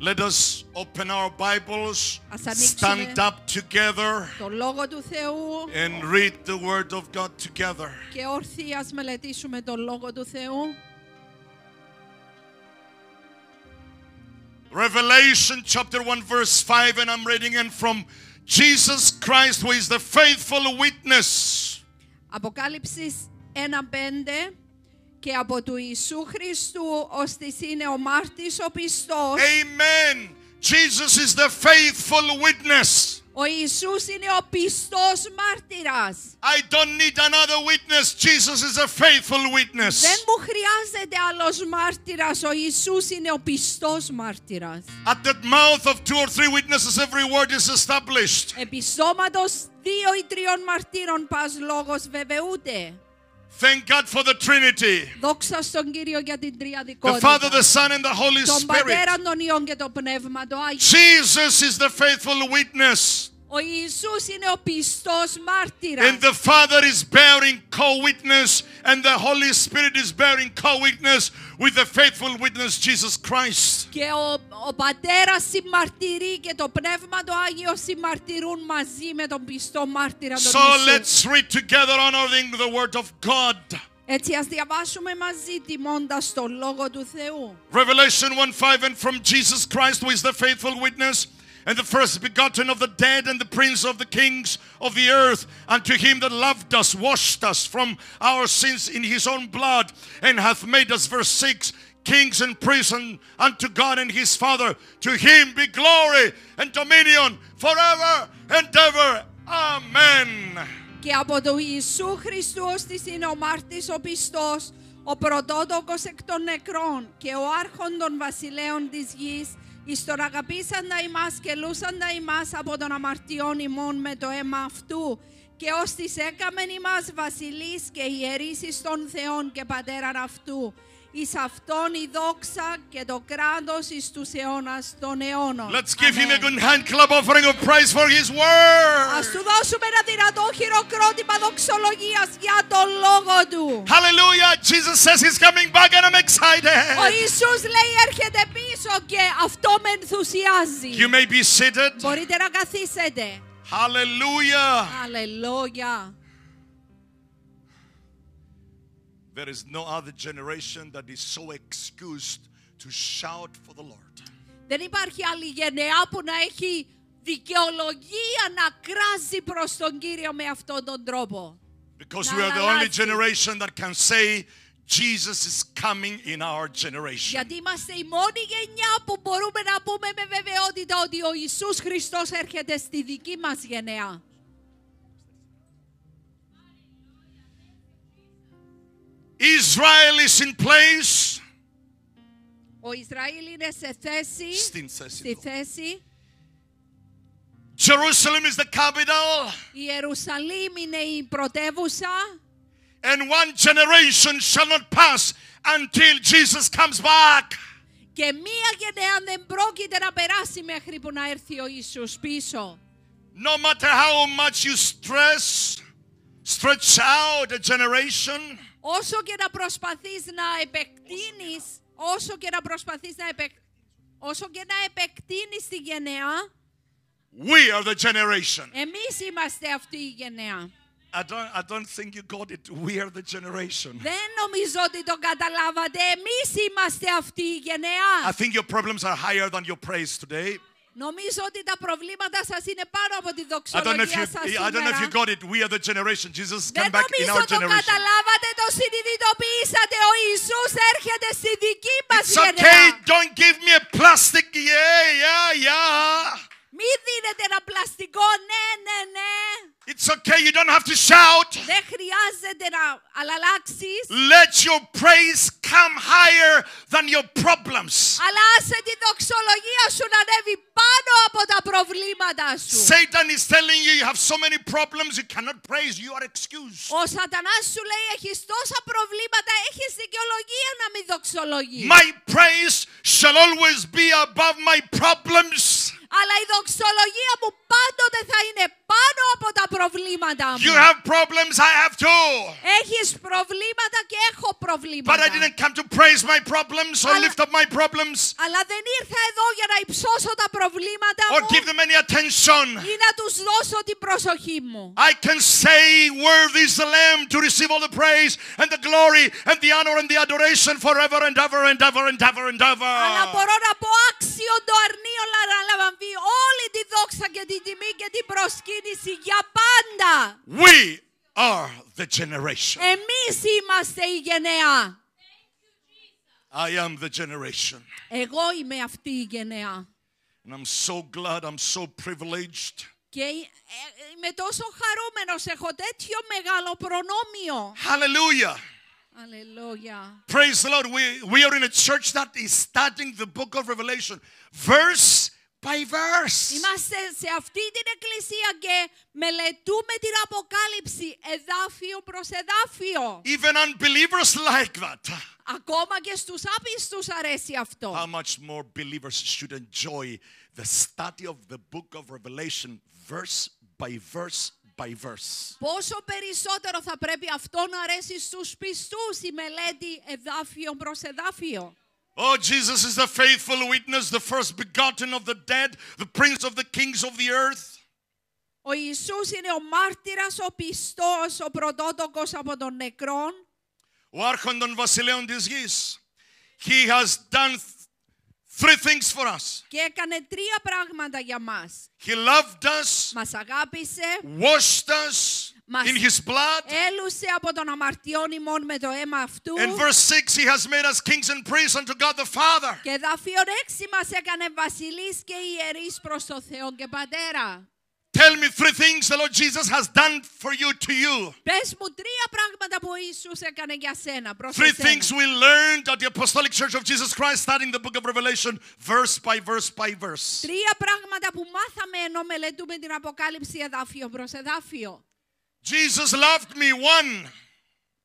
Let us open our Bibles, stand up together, and read the Word of God together. Revelation chapter 1 verse 5 and I'm reading in from Jesus Christ who is the faithful witness. και από του Ιησού Χριστού ως της είναι ο μάρτης ο πιστός. Amen. Jesus is the faithful witness. Ο Ιησούς είναι ο πιστός μάρτυρας. I don't need another witness. Jesus is a faithful witness. Δεν μου χρειάζεται άλλος μάρτυρας. Ο Ιησούς είναι ο πιστός μάρτυρας. At the mouth of two or three witnesses every word is established. Επιστόματος δύο ή τριών μαρτύρων πας λόγος βεβαιούται. Thank God for the Trinity. The Father, the Son and the Holy Spirit. Jesus is the faithful witness. Ο Ιησούς είναι ο πιστός μάρτυρας. And the Father is bearing co-witness and the Holy Spirit is bearing co-witness with the faithful witness Jesus Christ. Και ο, ο Πατέρας συμμαρτυρεί και το Πνεύμα το Άγιο συμμαρτυρούν μαζί με τον πιστό μάρτυρα τον So let let's read together honoring the word of God. Έτσι ας διαβάσουμε μαζί τιμώντας τον Λόγο του Θεού. Revelation 1:5 and from Jesus Christ who is the faithful witness and the first begotten of the dead and the prince of the kings of the earth unto him that loved us washed us from our sins in his own blood and hath made us verse 6 kings and priests unto God and his father to him be glory and dominion forever and ever amen και από το Ιησού Χριστού της είναι ο μάρτης ο πιστός ο πρωτότοκος εκ των νεκρών και ο άρχον των βασιλέων της γης εις τον αγαπήσαντα ημάς και λούσαντα ημάς από τον αμαρτιών ημών με το αίμα αυτού και ως τις έκαμεν ημάς βασιλείς και ιερείς εις θεών και Πατέραν αυτού εις αυτόν η δόξα και το κράτος εις τους αιώνας των αιώνων. Let's give Amen. him a good hand clap offering of praise for his word. Ας του δώσουμε ένα δυνατό χειροκρότημα δοξολογίας για τον λόγο του. Hallelujah. Jesus says he's coming back and I'm excited. Ο Ιησούς λέει έρχεται πίσω και αυτό με ενθουσιάζει. You may be seated. Μπορείτε να καθίσετε. Hallelujah. Hallelujah. There is no other generation that is so excused to shout for the Lord. Δεν υπάρχει άλλη γενεά που να έχει δικαιολογία να κράζει προς τον Κύριο με αυτόν τον τρόπο. Because we are the only generation that can say Jesus is coming in our generation. Γιατί είμαστε η μόνη γενιά που μπορούμε να πούμε με βεβαιότητα ότι ο Ιησούς Χριστός έρχεται στη δική μας γενεά. Israel is in place. Ο Ισραήλ είναι σε θέση. Στην θέση στη θέση. Jerusalem is the capital. Η Ιερουσαλήμ είναι η πρωτεύουσα. And one generation shall not pass until Jesus comes back. Και μία γενναία δεν πρόκειται να περάσει μέχρι που να έρθει ο Ιησούς πίσω. No matter how much you stress, stretch out a generation. Όσο και να προσπαθείς να επεκτείνεις, όσο και να προσπαθείς να επεκ... όσο και να επεκτείνεις τη γενεά, We are the generation. Εμείς είμαστε αυτή η γενεά. I don't, I don't think you got it. We are the generation. Δεν νομίζω ότι το καταλάβατε. Εμείς είμαστε αυτή η γενεά. I think your problems are higher than your praise today. Νομίζω ότι τα προβλήματα σας είναι πάνω από τη δοξολογία σας σήμερα. I don't know if you got it. We are the generation. Jesus back in our generation. Δεν νομίζω το καταλάβατε, το συνειδητοποιήσατε. Ο Ιησούς έρχεται στη δική μας γενιά. It's okay. Don't give me a plastic. Yeah, yeah, yeah. Μη δίνετε ένα πλαστικό, ναι, ναι, ναι. It's okay, you don't have to shout. Δεν χρειάζεται να αλλάξεις. Let your praise come higher than your problems. Αλλά άσε τη δοξολογία σου να ανέβει πάνω από τα προβλήματά σου. Satan is telling you you have so many problems you cannot praise, you are excused. Ο σατανάς σου λέει έχεις τόσα προβλήματα, έχεις δικαιολογία να μην δοξολογείς. My praise shall always be above my problems. αλλά η δοξολογία μου πάντοτε θα είναι πάνω από τα προβλήματά μου. You have problems, I have too. Έχεις προβλήματα και έχω προβλήματα. But I didn't come to praise my problems or αλλά, lift up my problems. Αλλά δεν ήρθα εδώ για να υψώσω τα προβλήματα or μου. Or give them any attention. Ή να τους δώσω την προσοχή μου. I can say worthy is the Lamb to receive all the praise and the glory and the honor and the adoration forever and ever and ever and ever and ever. Αλλά μπορώ να πω άξιο το αρνείο να λαμβάνει όλη τη δόξα και την τιμή και την προσκύνηση we are the generation. Eh, I am the generation. And I'm so glad, I'm so privileged. Eh, eh, Hallelujah. Hallelujah. Praise the Lord. We, we are in a church that is studying the book of Revelation. Verse verse. Είμαστε σε αυτή την εκκλησία και μελετούμε την αποκάλυψη εδάφιο προς εδάφιο. Even unbelievers like that. Ακόμα και στους άπιστους αρέσει αυτό. How much more believers should enjoy the study of the book of Revelation verse by verse by verse. Πόσο περισσότερο θα πρέπει αυτό να αρέσει στους πιστούς η μελέτη εδάφιο προς εδάφιο. Oh, Jesus is the faithful witness, the first begotten of the dead, the prince of the kings of the earth. Ο Ιησούς είναι ο μάρτυρας, ο πιστός, ο πρωτότοκος από τον νεκρόν. Ο άρχον βασιλέων της γης. He has done three things for us. Και έκανε τρία πράγματα για μας. He loved us. Μας αγάπησε. Washed us in his blood. In verse 6 he has made us kings and priests unto God the Father. Tell me three things the Lord Jesus has done for you to you. Three things we learned at the Apostolic Church of Jesus Christ starting the book of Revelation verse by verse by verse. Jesus loved me one.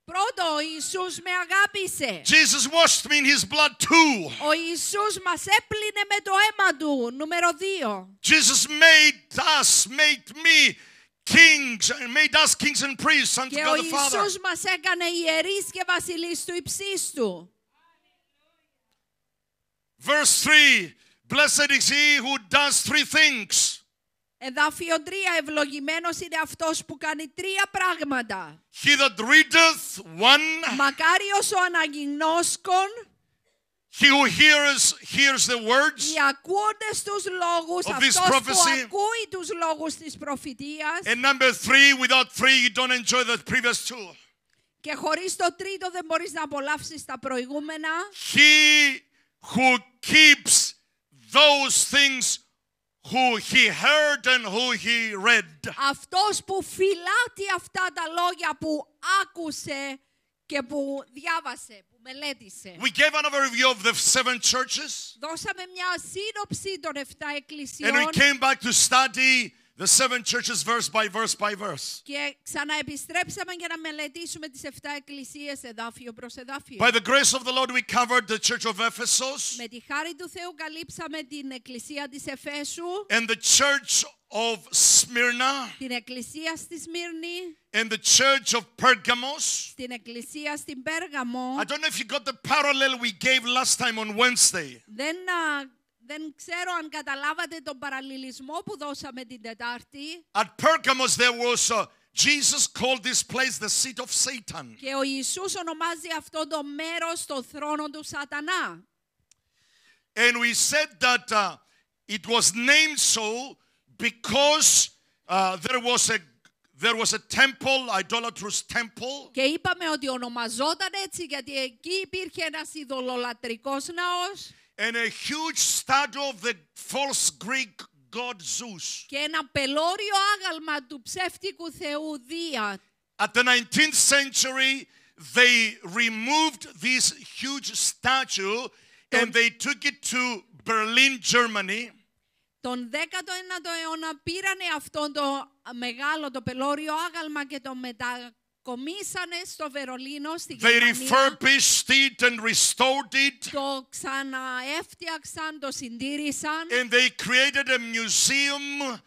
Πρώτο, ο Ιησούς με αγάπησε. Jesus washed me in his blood too. Ο Ιησούς μας έπλυνε με το αίμα του, νούμερο 2. Jesus made us, made me kings and made us kings and priests unto God the Father. Και ο Ιησούς μας έκανε ιερείς και βασιλείς του υψίστου. Verse 3. Blessed is he who does three things. Εδάφιο τρία, Ευλογημένος είναι αυτός που κάνει τρία πράγματα. He that readeth one. Μακάριος ο αναγνώσκων. He who hears, οι τους λόγους, of Που ακούει τους λόγους της προφητείας. Και χωρίς το τρίτο δεν μπορείς να απολαύσεις τα προηγούμενα. who he heard and who he read. Αυτός που φυλάτει αυτά τα λόγια που άκουσε και που διάβασε, που μελέτησε. We gave an overview of the seven churches. Δώσαμε μια σύνοψη των 7 εκκλησιών. And we came back to study the seven churches verse by verse by verse. Και ξαναεπιστρέψαμε για να μελετήσουμε τις 7 εκκλησίες εδάφιο προς εδάφιο. By the grace of the Lord we covered the church of Ephesus. Με τη χάρη του Θεού καλύψαμε την εκκλησία της Εφέσου. And the church of Smyrna. Την εκκλησία στη Σμύρνη. In the church of Pergamos. Στην εκκλησία στην Πέργαμο. I don't know if you got the parallel we gave last time on Wednesday. Δεν Δεν ξέρω αν καταλάβατε τον παραλληλισμό που δώσαμε την Τετάρτη. At Pergamos there was a, uh, Jesus called this place the seat of Satan. Και ο Ιησούς ονομάζει αυτό το μέρος το θρόνο του Σατανά. And we said that uh, it was named so because uh, there was a There was a temple, idolatrous temple. Και είπαμε ότι ονομαζόταν έτσι γιατί εκεί υπήρχε ένας ειδωλολατρικός ναός. and a huge statue of the false Greek god Zeus. Και ένα πελώριο άγαλμα του ψεύτικου θεού Δία. At the 19th century they removed this huge statue and they took it to Berlin, Germany. Τον 19ο αιώνα πήρανε αυτό το μεγάλο το πελώριο άγαλμα και το μετα Κομίσανε στο Βερολίνο, στη They refurbished it and restored it. Το ξαναέφτιαξαν, το συντήρησαν. And they created a museum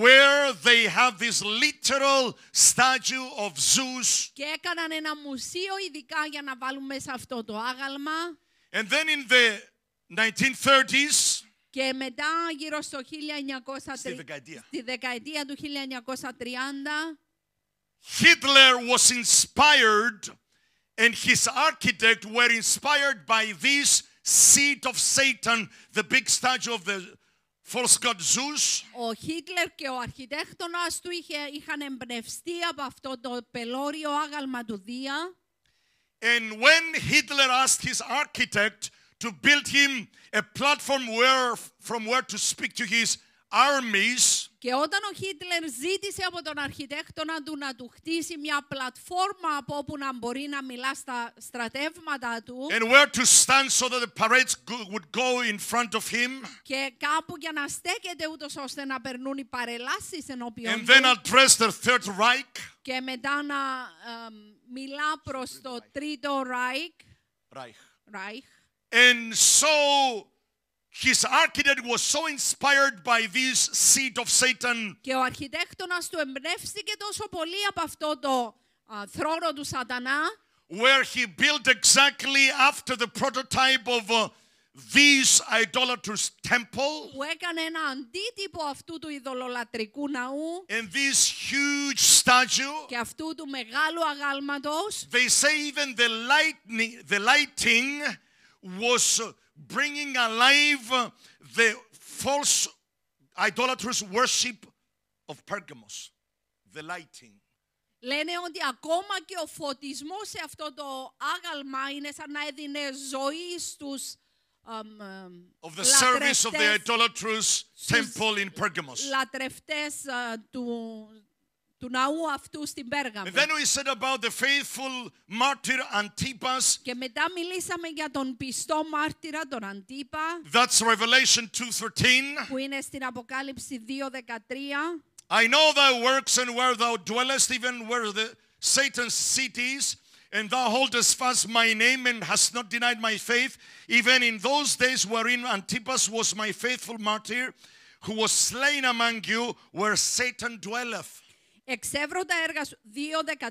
where they have this literal statue of Zeus. Και έκαναν ένα μουσείο ειδικά για να βάλουν μέσα αυτό το άγαλμα. And then in the 1930s, και μετά γύρω στο 1930, στη δεκαετία. στη δεκαετία του 1930 Hitler was inspired and his architect were inspired by this seat of Satan, the big statue of the false god Zeus. Ο Χίτλερ και ο αρχιτέκτονας του είχε, είχαν εμπνευστεί από αυτό το πελώριο άγαλμα του Δία. And when Hitler asked his architect to build him a platform where, from where to speak to his armies, Και όταν ο Χίτλερ ζήτησε από τον αρχιτέκτονα του να του χτίσει μια πλατφόρμα από όπου να μπορεί να μιλά στα στρατεύματα του so him και κάπου για να στέκεται ούτως ώστε να περνούν οι παρελάσεις ενώπιον And του then address the Third Reich και μετά να um, μιλά προς το Τρίτο ράιχ Reich And His architect was so inspired by this seed of Satan. Και ο αρχιτέκτονας του εμπνεύστηκε τόσο πολύ από αυτό το uh, θρόνο του σατανά. Where he built exactly after the prototype of uh, this idolatrous temple. Που έκανε ένα αντίτυπο αυτού του ειδωλολατρικού ναού. And this huge statue. Και αυτού του μεγάλου αγάλματος. They say even the lightning, the lighting was uh, bringing alive the false idolatrous worship of Pergamos, the lighting. Λένε ότι ακόμα και ο φωτισμός σε αυτό το άγαλμα είναι σαν να έδινε ζωή στους um, of the service of the idolatrous temple in Pergamos. Λατρευτές uh, του, του ναού αυτού στην Πέργαμο. then we said about the faithful martyr Antipas. Και μετά μιλήσαμε για τον πιστό μάρτυρα τον Αντίπα. That's Revelation 2:13. Που είναι στην Αποκάλυψη 2:13. I know thy works and where thou dwellest, even where the Satan's seat is, and thou holdest fast my name and hast not denied my faith, even in those days wherein Antipas was my faithful martyr, who was slain among you, where Satan dwelleth. Εξεύρω τα έργα σου, 2.13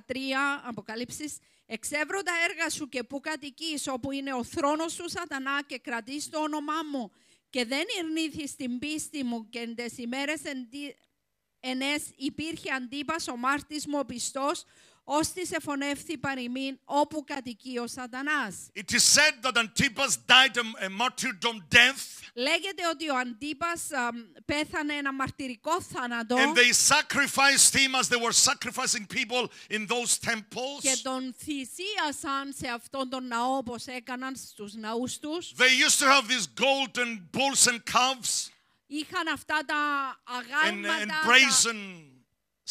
Αποκαλύψεις, εξεύρω τα έργα σου και που κατοικείς, όπου είναι ο θρόνος σου σατανά και κρατείς το όνομά μου και δεν ειρνήθη την πίστη μου και εν τες ημέρες υπήρχε αντίπασο ο μάρτης ο πιστός, ώστε σε φωνεύθη παροιμήν όπου κατοικεί ο Σατανάς. It is said that Antipas died a, martyrdom death. Λέγεται ότι ο Αντίπας πέθανε ένα μαρτυρικό θάνατο. And they sacrificed him as they were sacrificing people in those temples. Και τον θυσίασαν σε αυτόν τον ναό όπως έκαναν στους ναούς τους. They used to have these golden bulls and calves. Είχαν αυτά τα αγάλματα, and, and brazen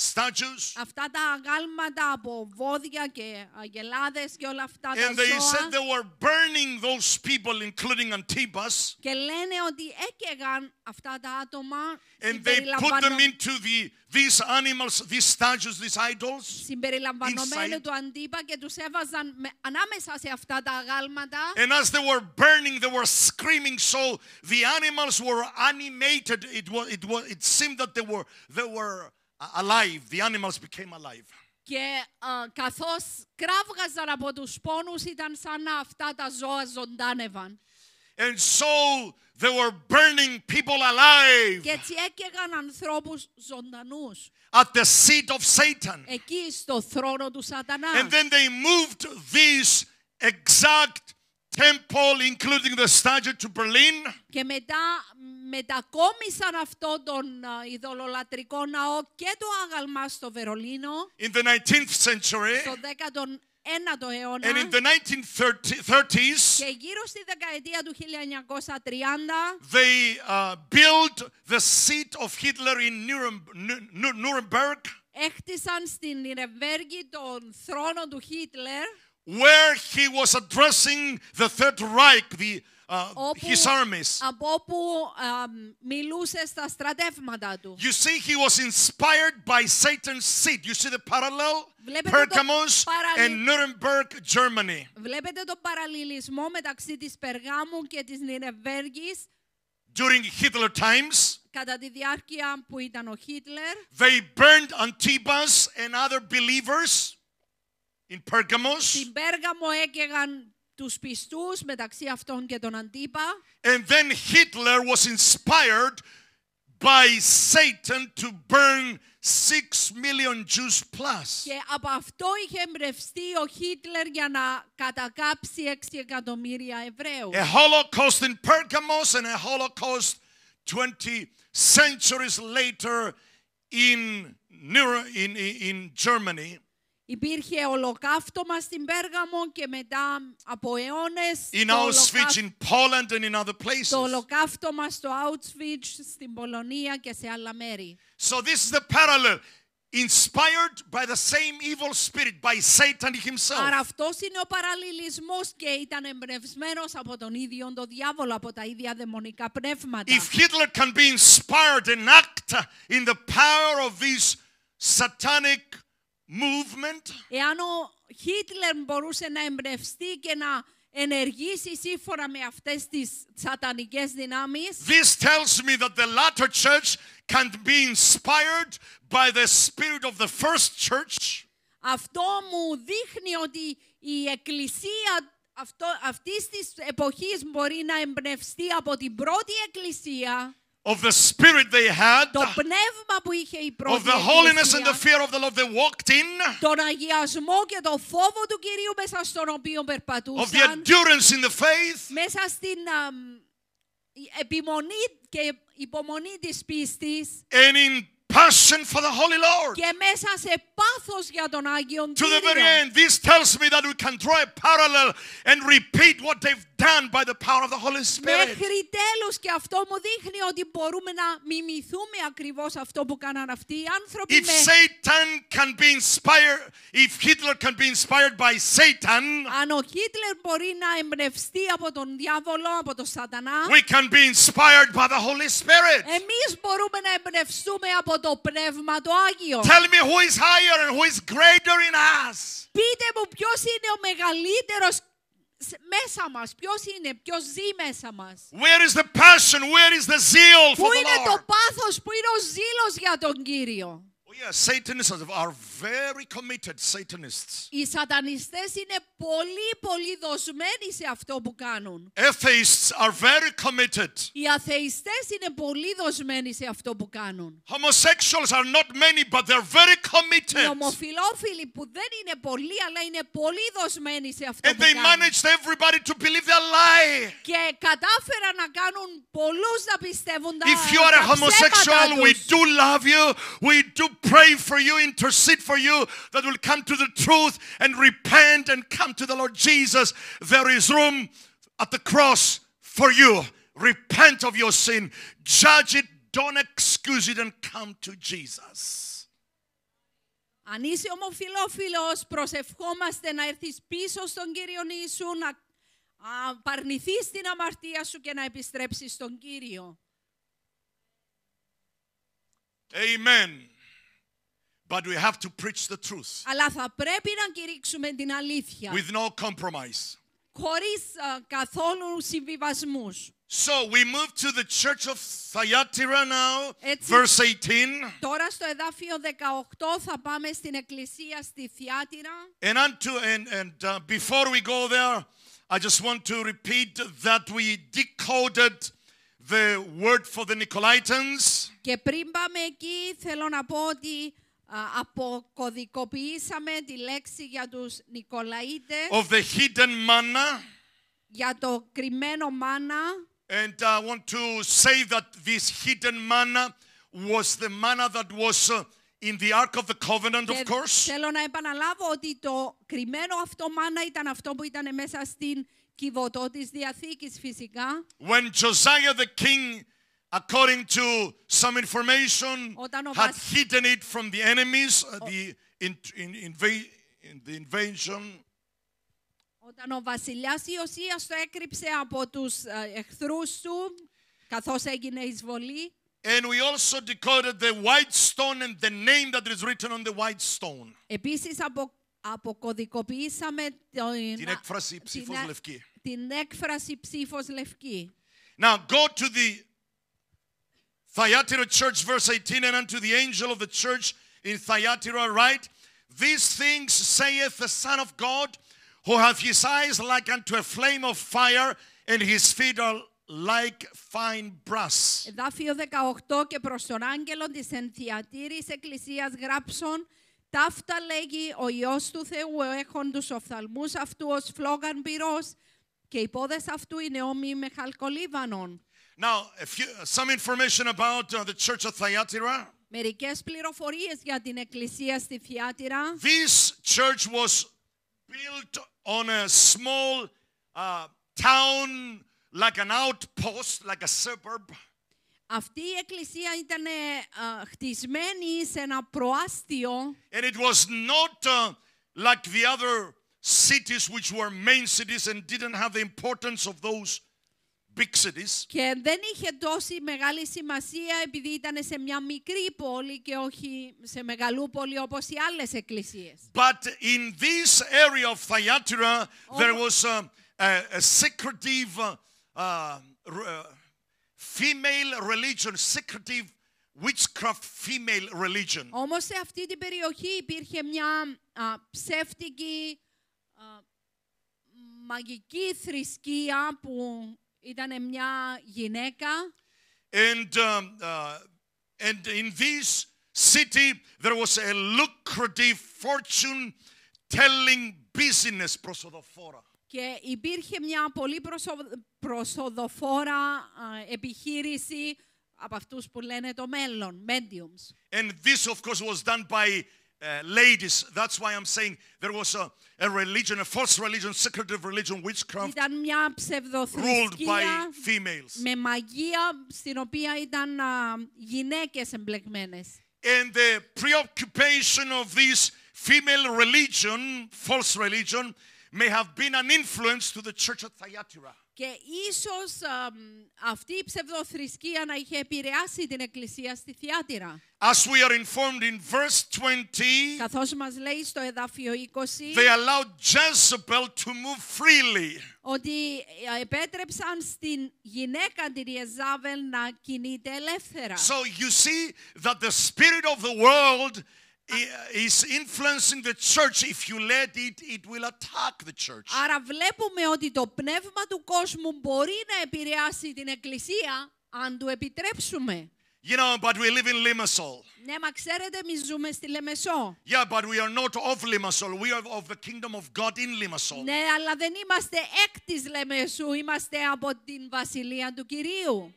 statues. Αυτά τα αγάλματα από βόδια και αγελάδες και όλα αυτά τα And they said they were burning those people including Antipas. Και λένε ότι έκαιγαν αυτά τα άτομα And they put them into the these animals, these statues, these idols. Συμπεριλαμβανομένου του Αντίπα και τους έβαζαν ανάμεσα σε αυτά τα αγάλματα. And as they were burning, they were screaming, so the animals were animated. It was, it was, it seemed that they were, they were alive. The animals became alive. Και uh, καθώς κράβγαζαν από τους πόνους ήταν σαν να αυτά τα ζώα ζωντάνευαν. And so they were burning people alive. Και έτσι έκαιγαν ανθρώπους ζωντανούς. At the seat of Satan. Εκεί στο θρόνο του Σατανά. And then they moved these exact temple, including the statue to Berlin. Και μετά μετακόμισαν αυτό τον ειδωλολατρικό ναό και το άγαλμα στο Βερολίνο. In the 19th century. Στο 19ο αιώνα. And in the 1930s. Και γύρω στη δεκαετία του 1930. They uh, built the seat of Hitler in Nuremberg. Έχτισαν στην Νιρεμβέργη τον θρόνο του Χίτλερ where he was addressing the Third Reich, the uh, όπου, his armies. Από όπου um, μιλούσε στα στρατεύματα του. You see, he was inspired by Satan's seed. You see the parallel? Βλέπετε Pergamos παραλυ... and Nuremberg, Germany. Βλέπετε παραλληλισμό μεταξύ της Περγάμου και της During Hitler times, κατά τη διάρκεια που ήταν ο Χίτλερ, they burned Antipas and other believers in Pergamos, στην Πέργαμο έκαιγαν τους πιστούς μεταξύ αυτών και τον αντίπα. And then Hitler was inspired by Satan to burn 6 million Jews plus. Και από αυτό είχε εμπνευστεί ο Χίτλερ για να κατακάψει 6 εκατομμύρια Εβραίους. A Holocaust in Pergamos and a Holocaust 20 centuries later in, in, in Germany. Υπήρχε ολοκαύτωμα στην Πέργαμο και μετά από αιώνε. in το, Auschwitz, in Poland and in other places. το ολοκαύτωμα στο Auschwitz, στην Πολωνία και σε άλλα μέρη. So this is the parallel. Inspired by the same evil spirit, by Satan himself. Άρα αυτός είναι ο παραλληλισμός και ήταν εμπνευσμένος από τον ίδιο τον διάβολο, από τα ίδια δαιμονικά πνεύματα. If Hitler can be inspired and act in the power of these satanic movement. Εάν ο Χίτλερ μπορούσε να εμπνευστεί και να ενεργήσει σύμφωνα με αυτές τις σατανικές δυνάμεις. This tells me that the latter church can be inspired by the spirit of the first church. Αυτό μου δείχνει ότι η εκκλησία αυτό, αυτής της εποχής μπορεί να εμπνευστεί από την πρώτη εκκλησία. of the spirit they had, που είχε η of the holiness and the fear of the Lord they walked in, τον αγιασμό και το φόβο του Κυρίου μέσα στον οποίο περπατούσαν, of the endurance in the faith, μέσα στην um, επιμονή και υπομονή της πίστης, and in passion for the Holy Lord. Και μέσα σε πάθος για τον Άγιον To the very end, this tells me that we can draw a parallel and repeat what they've done by the power of the Holy Spirit. Μέχρι τέλους και αυτό μου δείχνει ότι μπορούμε να μιμηθούμε ακριβώς αυτό που κάναν αυτοί οι άνθρωποι. If Satan can be inspired, if Hitler can be inspired by Satan, αν ο Χίτλερ μπορεί να εμπνευστεί από τον διάβολο, από τον σατανά, we can be inspired by the Holy Spirit. Εμείς μπορούμε να εμπνευστούμε από το Πνεύμα το Άγιο. Tell me who is higher and who is greater in us. Πείτε μου ποιος είναι ο μεγαλύτερος μέσα μας, ποιος είναι, ποιος ζει μέσα μας. Πού είναι το πάθος, πού είναι ο ζήλος για τον Κύριο. Oh yeah, Satanists are very committed Satanists. Οι σατανιστές είναι πολύ πολύ δοσμένοι σε αυτό που κάνουν. Atheists are very committed. Οι αθεϊστές είναι πολύ δοσμένοι σε αυτό που κάνουν. Homosexuals are not many but they're very committed. Οι ομοφιλόφιλοι που δεν είναι πολλοί αλλά είναι πολύ δοσμένοι σε αυτό And που they κάνουν. managed everybody to believe their lie. Και κατάφεραν να κάνουν πολλούς να πιστεύουν τα ψέματα τους. If you are a homosexual, we do love you. We do pray for you, intercede for you, that will come to the truth and repent and come to the Lord Jesus, there is room at the cross for you. Repent of your sin, judge it, don't excuse it, and come to Jesus. Αν είσαι ομοφιλόφιλος, προσευχόμαστε να έρθεις πίσω στον Κύριο Ιησού, να παρνηθείς την αμαρτία σου και να επιστρέψεις στον Κύριο. Amen. But we have to preach the truth. Αλλά θα πρέπει να κηρύξουμε την αλήθεια. With no compromise. Χωρίς καθόλου συμβιβασμούς. So we move to the church of Thyatira now, Έτσι, verse 18. Τώρα στο εδάφιο 18 θα πάμε στην εκκλησία στη Θιάτιρα. And, unto, and, and uh, before we go there, I just want to repeat that we decoded the word for the Nicolaitans. Και πριν πάμε εκεί θέλω να πω ότι αποκωδικοποιήσαμε τη λέξη για τους Νικολαίτες of the hidden manna για το κρυμμένο μάνα and I want to say that this hidden manna was the manna that was uh, in the Ark of the Covenant, of course. Θέλω να επαναλάβω ότι το κρυμμένο αυτό μάνα ήταν αυτό που ήταν μέσα στην κυβωτό της Διαθήκης φυσικά. When Josiah the king according to some information, had hidden it from the enemies, uh, the, in, in, inv the invasion. Όταν ο βασιλιάς Ιωσίας το έκρυψε από τους εχθρούς του, καθώς έγινε εισβολή. And we also decoded the white stone and the name that is written on the white stone. Επίσης απο, αποκωδικοποιήσαμε την, την έκφραση ψήφος λευκή. Την έκφραση ψήφος λευκή. Now go to the Thyatira church, verse 18, and unto the angel of the church in Thyatira write, These things saith the Son of God, who hath his eyes like unto a flame of fire, and his feet are like fine brass. Εδάφιο 18 και προς τον άγγελο της ενθιατήρης εκκλησίας γράψον, ταύτα λέγει ο Υιός του Θεού έχον τους οφθαλμούς αυτού ως φλόγαν πυρός και οι πόδες αυτού είναι όμοιοι με χαλκολίβανον. Now, you, some information about uh, the church of Thyatira. Μερικές πληροφορίες για την εκκλησία στη Θιάτυρα. This church was built on a small uh, town like an outpost, like a suburb. Αυτή η εκκλησία ήταν uh, χτισμένη σε ένα προάστιο. And it was not uh, like the other cities which were main cities and didn't have the importance of those big cities. Και δεν είχε τόση μεγάλη σημασία επειδή ήταν σε μια μικρή πόλη και όχι σε μεγαλούπολη όπως οι άλλες εκκλησίες. But in this area of Thyatira there was a, a, a secretive uh, uh, female religion, secretive witchcraft female religion. Όμως σε αυτή την περιοχή υπήρχε μια ψεύτικη μαγική θρησκεία που ήταν μια γυναίκα. And, um, uh, and in this city there was a lucrative fortune telling business προσοδοφόρα. Και υπήρχε μια πολύ προσοδοφόρα επιχείρηση από αυτούς που λένε το μέλλον, mediums. And this of course was done by uh, ladies. That's why I'm saying there was a, a religion, a false religion, secretive religion, witchcraft Ήταν μια ruled by females. με μαγεία στην οποία ήταν γυναίκες And the preoccupation of this female religion, false religion, may have been an influence to the church at Thyatira. Και ίσως α, αυτή η ψευδοθρησκεία να είχε επηρεάσει την Εκκλησία στη Θιάτυρα. As we are informed in verse 20, καθώς μας λέει στο εδάφιο 20, they allowed Jezebel to move freely. Ότι ε, επέτρεψαν στην γυναίκα την Ιεζάβελ να κινείται ελεύθερα. So you see that the spirit of the world is influencing the church. If you let it, it will attack the church. Άρα βλέπουμε ότι το πνεύμα του κόσμου μπορεί να επηρεάσει την εκκλησία αν του επιτρέψουμε. You know, but we live in Limassol. Ναι, μα ξέρετε, εμεί ζούμε στη Λεμεσό. Yeah, but we are not of Limassol. We are of the kingdom of God in Limassol. Ναι, αλλά δεν είμαστε εκ της Λεμεσού. Είμαστε από την βασιλεία του Κυρίου.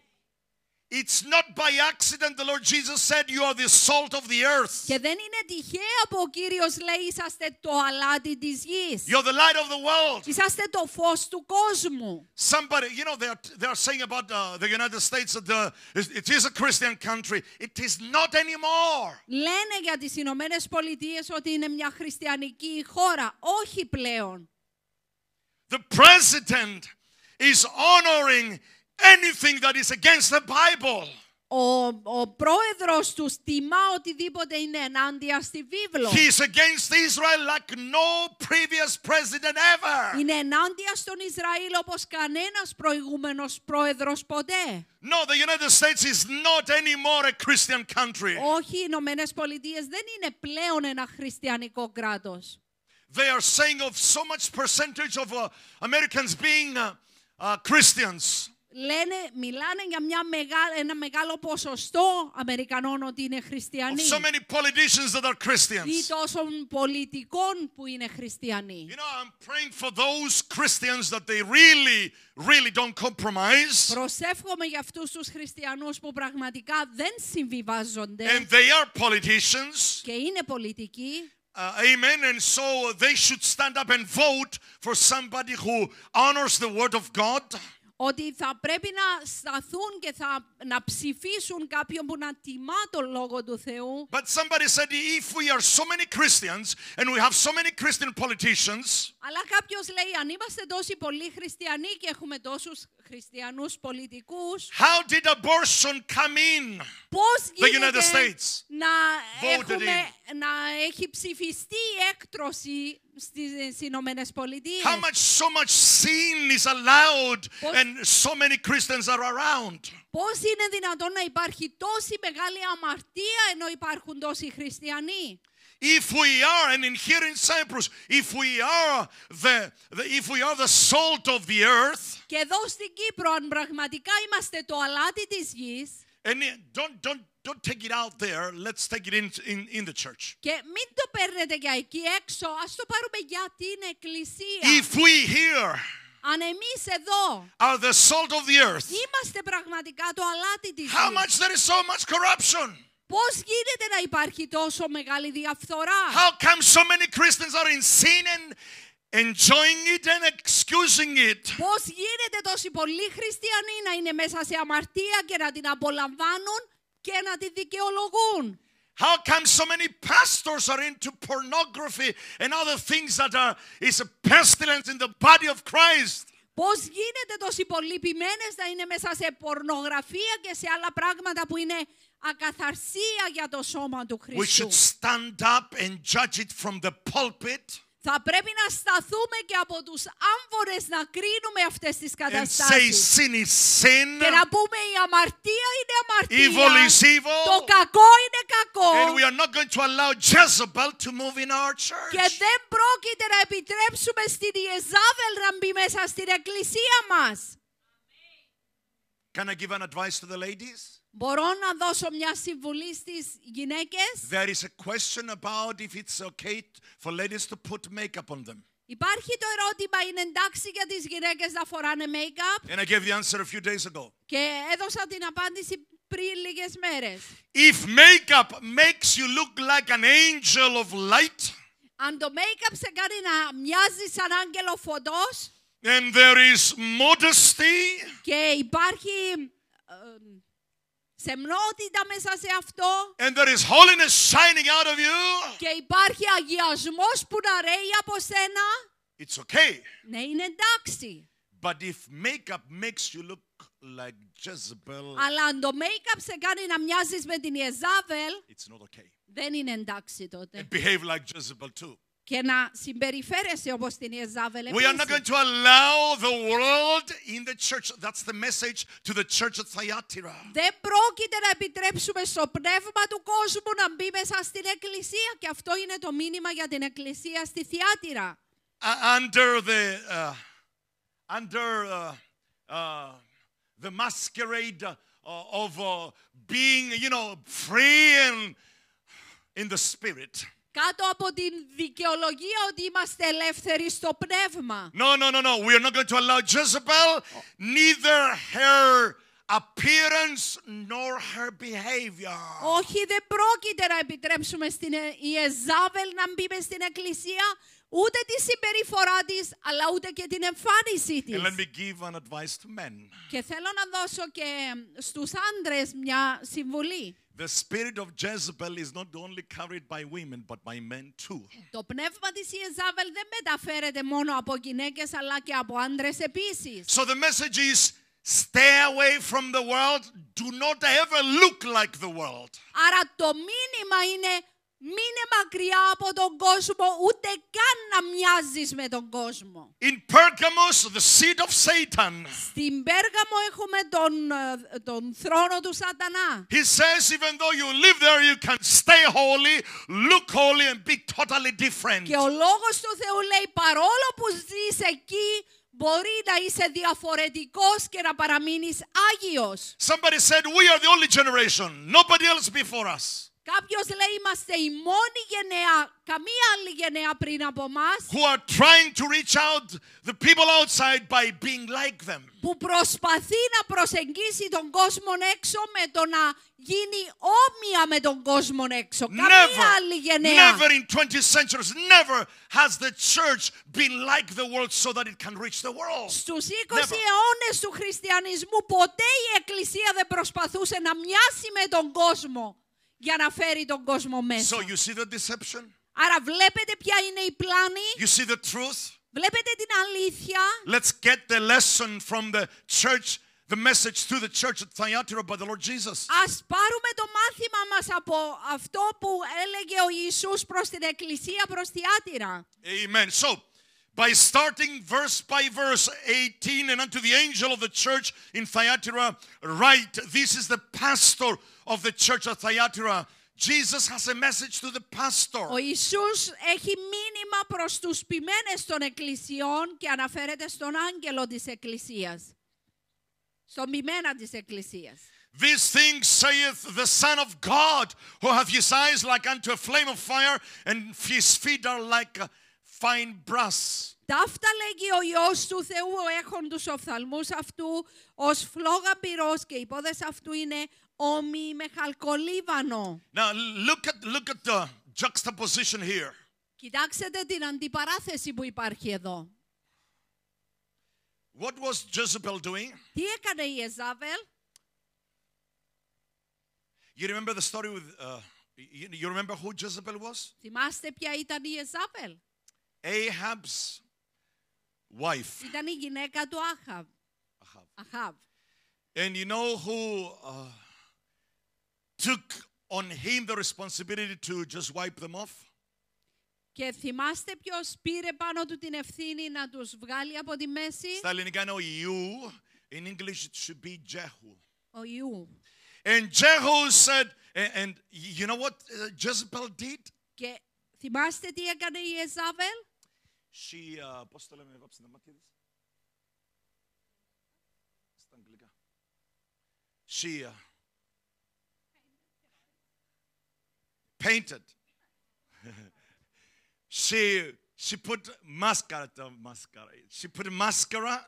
It's not by accident the Lord Jesus said you are the salt of the earth. είναι το You're the light of the world. Είσαστε το φως του κόσμου. Somebody, you know, they are, they are saying about uh, the United States that uh, it is a Christian country. It is not anymore. Λένε για τις ότι είναι μια χριστιανική χώρα. Όχι πλέον. The president is honoring anything that is against the Bible. Ο, ο πρόεδρος του τιμά οτιδήποτε είναι ενάντια στη βίβλο. He is against Israel like no previous president ever. Είναι ενάντια στον Ισραήλ όπως κανένας προηγούμενος πρόεδρος ποτέ. No, the United States is not anymore a Christian country. Όχι, οι Ηνωμένες Πολιτείες δεν είναι πλέον ένα χριστιανικό κράτος. They are saying of so much percentage of uh, Americans being uh, uh, Christians. λένε, μιλάνε για μια μεγάλη, ένα μεγάλο ποσοστό Αμερικανών ότι είναι χριστιανοί. so many politicians that are Christians. Ή τόσων πολιτικών που είναι χριστιανοί. You know, I'm praying for those Christians that they really, really don't compromise. Προσεύχομαι για αυτούς τους χριστιανούς που πραγματικά δεν συμβιβάζονται. And they are politicians. Και είναι πολιτικοί. Uh, amen. And so they should stand up and vote for somebody who honors the word of God ότι θα πρέπει να σταθούν και θα, να ψηφίσουν κάποιον που να τιμά τον Λόγο του Θεού. But somebody said, if we are so many Christians and we have so many Christian politicians, αλλά κάποιος λέει, αν είμαστε τόσοι πολλοί χριστιανοί και έχουμε τόσους χριστιανούς πολιτικούς. How did abortion come in Πώς the United States? να, έχουμε, να έχει ψηφιστεί η έκτρωση στις Ηνωμένες Πολιτείες. How much so much sin is allowed Πώς... and so many Christians are around. Πώς είναι δυνατόν να υπάρχει τόση μεγάλη αμαρτία ενώ υπάρχουν τόσοι χριστιανοί. if we are and in here in Cyprus if we are the, the, if we are the salt of the earth και εδώ στην Κύπρο αν πραγματικά είμαστε το αλάτι της γης and don't don't don't take it out there let's take it in in, in the church και μην το παίρνετε για εκεί έξω ας το πάρουμε για την εκκλησία if we here αν εμείς εδώ are the salt of the earth. Είμαστε πραγματικά το αλάτι της How much there is so much corruption. Πώς γίνεται να υπάρχει τόσο μεγάλη διαφθορά. How come so many Christians are in sin and enjoying it and excusing it. Πώς γίνεται τόσοι πολλοί χριστιανοί να είναι μέσα σε αμαρτία και να την απολαμβάνουν και να τη δικαιολογούν. How come so many pastors are into pornography and other things that are is a pestilence in the body of Christ. Πώς γίνεται τόσοι πολλοί ποιμένες να είναι μέσα σε πορνογραφία και σε άλλα πράγματα που είναι ακαθαρσία για το σώμα του Χριστού. We should stand up and judge it from the pulpit. Θα πρέπει να σταθούμε και από τους άμβορες να κρίνουμε αυτές τις καταστάσεις. Say, sin is sin. Και να πούμε η αμαρτία είναι αμαρτία. Evil is evil. Το κακό είναι κακό. And we are not going to allow Jezebel to move in our church. Και δεν πρόκειται να επιτρέψουμε στην Ιεζάβελ να μπει μέσα στην εκκλησία μας. Can I give an advice to the ladies? Μπορώ να δώσω μια συμβουλή στις γυναίκες. There is a question about if it's okay for ladies to put makeup on them. Υπάρχει το ερώτημα είναι εντάξει για τις γυναίκες να φοράνε makeup. And I gave the answer a few days ago. Και έδωσα την απάντηση πριν λίγες μέρες. If makeup makes you look like an angel of light. Αν το makeup σε κάνει να μοιάζει σαν άγγελο φωτός. And there is modesty. Και υπάρχει σεμνότητα μέσα σε αυτό. And there is holiness shining out of you. Και υπάρχει αγιασμός που να ρέει από σένα. It's okay. Ναι, είναι εντάξει. But if makeup makes you look like Jezebel, αλλά αν το make-up σε κάνει να μοιάζεις με την Ιεζάβελ, it's not okay. δεν είναι εντάξει τότε. And behave like Jezebel too. και να συμπεριφέρεσαι όπω την Ιεζάβελ. We are not going to allow the world in the church. That's the message to the church of Thyatira. Δεν πρόκειται να επιτρέψουμε στο πνεύμα του κόσμου να μπει μέσα στην εκκλησία και αυτό είναι το μήνυμα για την εκκλησία στη Θιάτυρα. Under the under the masquerade of being, you know, free and in the spirit. Κάτω από την δικαιολογία ότι είμαστε ελεύθεροι στο πνεύμα. No, no, no, no. We are not going to allow Jezebel, neither her appearance nor her behavior. Όχι, δεν πρόκειται να επιτρέψουμε στην Ιεζάβελ ε- να μπει στην εκκλησία, ούτε τη συμπεριφορά της, αλλά ούτε και την εμφάνισή της. let me give an advice to men. Και θέλω να δώσω και στους άντρες μια συμβουλή. The spirit of Jezebel is not only carried by women but by men too. Το πνεύμα της Ιεζάβελ δεν μεταφέρεται μόνο από γυναίκες αλλά και από άντρες επίσης. So the message is Stay away from the world. Do not ever look like the world. Άρα το μήνυμα είναι Μείνε μακριά από τον κόσμο, ούτε καν να μοιάζεις με τον κόσμο. In Pergamos, the seat of Satan. Στην Πέργαμο έχουμε τον, ε, τον θρόνο του σατανά. He says even though you live there you can stay holy, look holy and be totally different. Και ο λόγος του Θεού λέει παρόλο που ζεις εκεί μπορεί να είσαι διαφορετικός και να παραμείνεις άγιος. Somebody said we are the only generation, nobody else before us. Κάποιος λέει είμαστε η μόνη γενεά, καμία άλλη γενεά πριν από μας. Who are trying to reach out the people outside by being like them. Που προσπαθεί να προσεγγίσει τον κόσμο έξω με το να γίνει όμοια με τον κόσμο έξω. Καμία άλλη γενεά. Never in 20 centuries, never has the church been like the world so that it can reach the world. Στους 20 never. του χριστιανισμού ποτέ η Εκκλησία δεν προσπαθούσε να μοιάσει με τον κόσμο για να φέρει τον κόσμο μέσα. So you see the deception? Άρα βλέπετε ποια είναι η πλάνη. You see the truth? Βλέπετε την αλήθεια. Let's get the lesson from the church the message through the church at Thyatira by the Lord Jesus. Ας πάρουμε το μάθημα μας από αυτό που έλεγε ο Ιησούς προς την εκκλησία προς Τιάτιρα. Amen. So by starting verse by verse 18 and unto the angel of the church in Thyatira write this is the pastor of the church of Thyatira Jesus has a message to the pastor. Ο Ιησούς έχει μήνυμα προς τους ποιμένες των εκκλησιών και αναφέρεται στον άγγελο της εκκλησίας. Στον ποιμένα της εκκλησίας. These things saith the Son of God, who hath his eyes like unto a flame of fire, and his feet are like a fine brass. Ταύτα λέγει ο Υιός του Θεού, ο έχων τους οφθαλμούς αυτού, ως φλόγα πυρός και οι πόδες αυτού είναι όμοι με χαλκολίβανο. Now look at, look at the juxtaposition here. Κοιτάξτε την αντιπαράθεση που υπάρχει εδώ. What was Jezebel doing? Τι έκανε η Ιεζάβελ? You remember the story with, uh, you remember who Jezebel was? Θυμάστε ποια ήταν η Ιεζάβελ? Ahab's wife. Ήταν η γυναίκα του Αχαβ. Αχαβ. And you know who uh, took on him the responsibility to just wipe them off? Και θυμάστε ποιος πήρε πάνω του την ευθύνη να τους βγάλει από τη μέση. Στα ελληνικά είναι ο Ιού. In English it should be Jehu. Ο Ιού. And Jehu said, and, and you know what uh, Jezebel did? Και θυμάστε τι έκανε η Ιεζάβελ? She, uh, πώς το τα μάτια της. Στα αγγλικά. She, painted. she, she put mascara, the mascara. She put mascara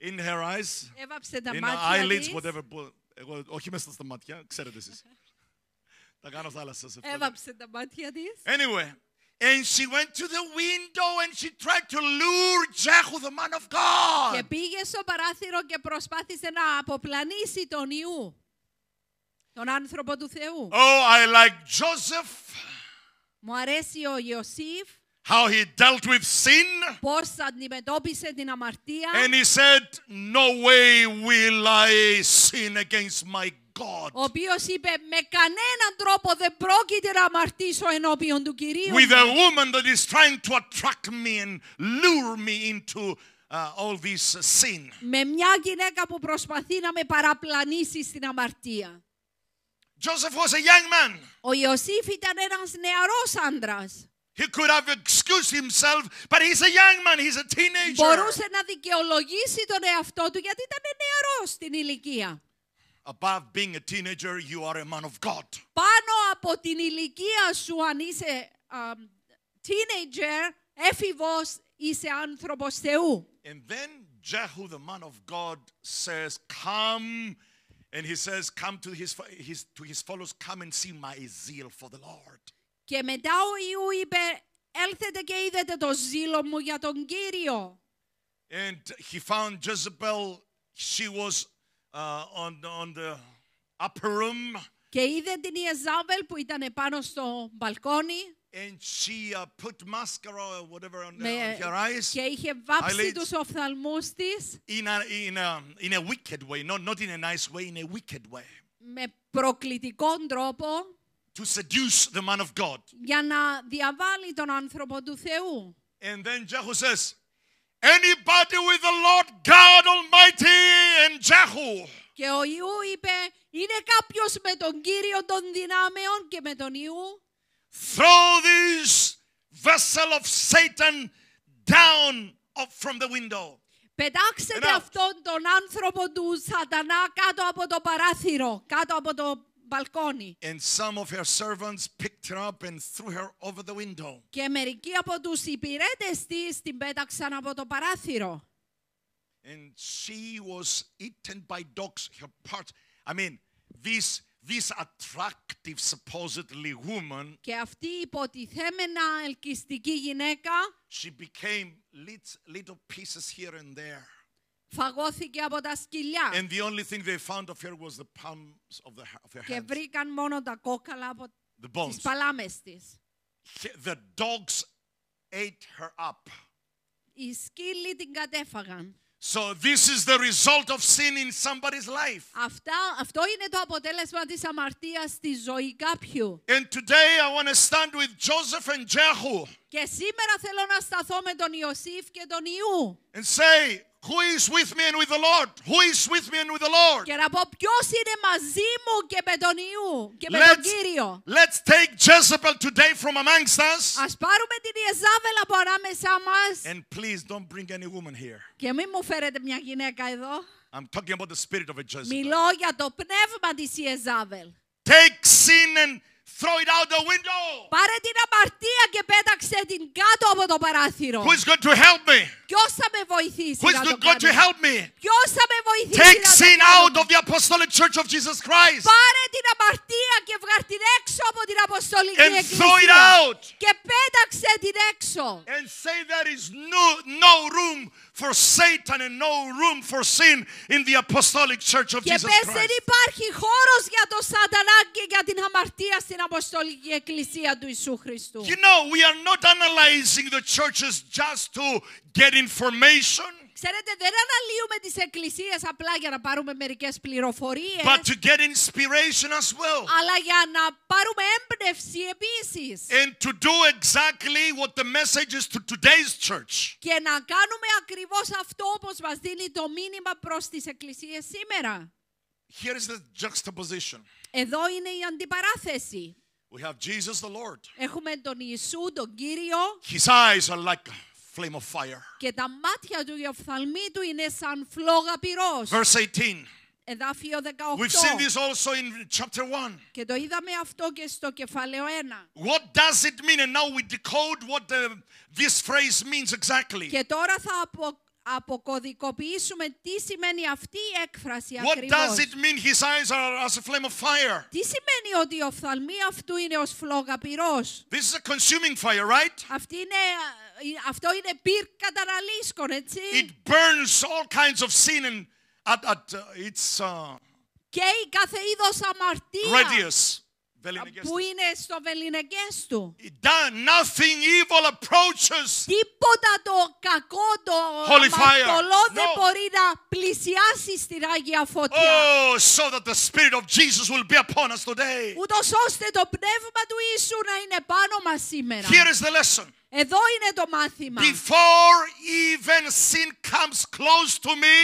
in her eyes. Έβαψε τα μάτια της. eyelids, whatever. στα μάτια, τα κάνω Έβαψε τα μάτια της. Anyway, And she went to the window and she tried to lure Jehu, the man of God. Και πήγε στο παράθυρο και προσπάθησε να αποπλανήσει τον Ιού, τον άνθρωπο του Θεού. Oh, I like Joseph. Μου αρέσει ο Ιωσήφ. How he dealt with sin. Πώς αντιμετώπισε την αμαρτία. And he said, no way will I sin against my God. God. Ο οποίος είπε με κανέναν τρόπο δεν πρόκειται να αμαρτήσω ενώπιον του Κυρίου. With a woman that is trying to attract me and lure me into uh, all this sin. Με μια γυναίκα που προσπαθεί να με παραπλανήσει στην αμαρτία. Joseph was a young man. Ο Ιωσήφ ήταν ένας νεαρός άντρας. He could have excused himself, but he's a young man, he's a teenager. Μπορούσε να δικαιολογήσει τον εαυτό του γιατί ήταν νεαρός στην ηλικία. above being a teenager, you are a man of God. Πάνω από την ηλικία σου, αν είσαι um, teenager, έφηβος, είσαι άνθρωπος Θεού. And then Jehu, the man of God, says, come And he says, Come to his, his, to his followers, come and see my zeal for the Lord. Και μετά ο Ιού είπε, έλθετε και είδετε το ζήλο μου για τον Κύριο. And he found Jezebel, she was uh, on, on the upper room. Και είδε την Ιεζάβελ που ήταν πάνω στο μπαλκόνι. And she uh, put mascara or whatever on, on her eyes. Και είχε βάψει τους οφθαλμούς της. In a, in a, in a wicked way, not, not in a nice way, in a wicked way. Με προκλητικό τρόπο. To seduce the man of God. Για να διαβάλει τον άνθρωπο του Θεού. And then Jehu says, Anybody with the Lord God Almighty and Jehu. Και ο Ιού είπε, είναι κάποιος με τον Κύριο των δυνάμεων και με τον Ιού. Throw this vessel of Satan down from the window. Πετάξτε αυτόν τον άνθρωπο του σατανά κάτω από το παράθυρο, κάτω από το μπαλκόνι. And some of her servants picked her up and threw her over the window. Και μερικοί από τους υπηρέτες της την πέταξαν από το παράθυρο. And she was eaten by dogs. Her part, I mean, this this attractive supposedly woman και αυτή η υποτιθέμενα ελκυστική γυναίκα she became little, little pieces here and there φαγώθηκε από τα σκυλιά. And the only thing they found of her was the palms of, the, of her hands. Και βρήκαν μόνο τα κόκαλα από τις παλάμες της. The dogs ate her up. Οι σκύλοι την κατέφαγαν. So this is the result of sin in somebody's life. Αυτά, αυτό είναι το αποτέλεσμα της αμαρτίας στη ζωή κάποιου. And today I want to stand with Joseph and Jehu. Και σήμερα θέλω να σταθώ με τον Ιωσήφ και τον Ιού. And say, who is with me and with the Lord? Who is with me and with the Lord? Και να είναι μαζί μου και με τον και με τον Κύριο. Let's take Jezebel today from amongst us. πάρουμε την And please don't bring any woman here. Και μου φέρετε μια γυναίκα εδώ. I'm talking about the spirit of a Jezebel. Μιλώ για το πνεύμα της Take sin and Throw it out the window. Πάρε την αμαρτία και πέταξε την κάτω από το παράθυρο. Who's going to help me? Ποιος θα με βοηθήσει Who's να το going to help me? Ποιος θα με βοηθήσει Take να sin out of the Apostolic Church of Jesus Christ. Πάρε την αμαρτία και βγάρ την έξω από την Αποστολική And Εκκλησία. Throw it out. Και πέταξε την έξω. And say there is no, no room for Satan and no room for sin in the Apostolic Church of και Jesus Christ. Και πες δεν υπάρχει χώρος για το σατανά και για την αμαρτία στην στην Αποστολική Εκκλησία του Ιησού Χριστού. You know, we are not analyzing the churches just to get information. Ξέρετε, δεν αναλύουμε τις εκκλησίες απλά για να πάρουμε μερικές πληροφορίες. But to get inspiration as well. Αλλά για να πάρουμε έμπνευση επίσης. And to do exactly what the message is to today's church. Και να κάνουμε ακριβώς αυτό όπως μας δίνει το μήνυμα προς τις εκκλησίες σήμερα. Here is the juxtaposition. Εδώ είναι η αντιπαράθεση. We have Jesus the Lord. Έχουμε τον Ιησού, τον Κύριο. His eyes are like flame of fire. Και τα μάτια του, οι οφθαλμοί του είναι σαν φλόγα πυρός. Verse 18. Εδάφιο 18. We've seen this also in chapter 1. Και το είδαμε αυτό και στο κεφάλαιο 1. What does it mean and now we decode what the, this phrase means exactly. Και τώρα θα αποκαλύψουμε αποκωδικοποιήσουμε τι σημαίνει αυτή η έκφραση ακριβώς. What does it mean his eyes are as a flame of fire? Τι σημαίνει ότι η οφθαλμή αυτού είναι ως φλόγα πυρός. This is a consuming fire, right? Αυτή είναι, ε, ε, αυτό είναι πυρ καταναλύσκων, έτσι. It burns all kinds of sin and at, at uh, its uh, και η κάθε είδος αμαρτία. Radius που είναι στο βεληνεγκές του. Nothing evil approaches. Τίποτα το κακό, το αμαρτωλό δεν μπορεί να πλησιάσει στην Άγια Φωτιά. Oh, so that the Spirit of Jesus will be upon us today. Ούτως ώστε το Πνεύμα του Ιησού να είναι πάνω μας σήμερα. Here is the lesson. Εδώ είναι το μάθημα. Before even sin comes close to me,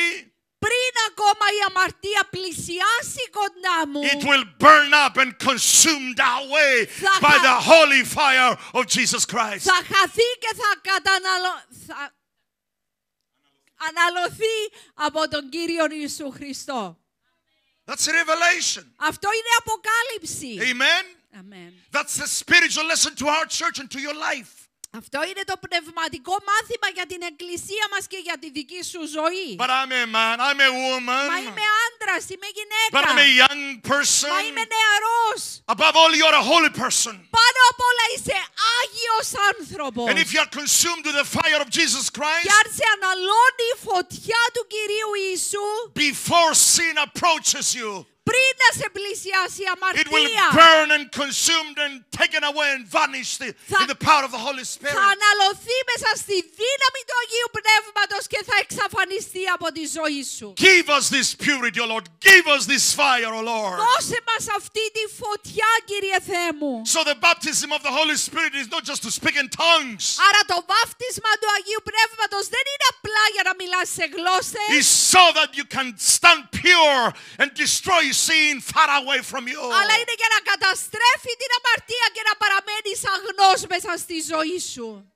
πριν ακόμα η αμαρτία πλησιάσει κοντά μου It will burn up and consumed away by the holy fire of Jesus Christ Θα χαθεί και θα καταναλωθεί αναλωθεί από τον Κύριο Ιησού Χριστό. That's revelation. Αυτό είναι αποκάλυψη. Amen. Amen. That's the spiritual lesson to our church and to your life. Αυτό είναι το πνευματικό μάθημα για την εκκλησία μας και για τη δική σου ζωή. But I'm a man, I'm a woman. Μα είμαι άντρας, είμαι γυναίκα. But I'm a young person. Μα είμαι νεαρός. Above all, you're a holy person. Πάνω απ' όλα είσαι άγιος άνθρωπος. And if you are consumed with the fire of Jesus Christ. Και αν σε αναλώνει η φωτιά του Κυρίου Ιησού. Before sin approaches you. Πριν να σε πλησιάσει η αμαρτία, it will burn and consumed and taken away and vanished in the power of the Holy Spirit. Θα αναλωθεί μέσα στη δύναμη του Αγίου Πνεύματος και θα εξαφανιστεί από τη ζωή σου. Give us this purity, O Lord. Give us this fire, O Lord. Δώσε μας αυτή τη φωτιά, Κύριε Θεέ μου. So the baptism of the Holy Spirit is not just to speak in tongues. Άρα το βαπτισμα του Αγίου Πνεύματος δεν είναι απλά για να μιλάς σε γλώσσες. It's so that you can stand pure and destroy seen far away from you. Αλλά είναι για να καταστρέφει την αμαρτία και να παραμένει αγνός μέσα στη ζωή σου.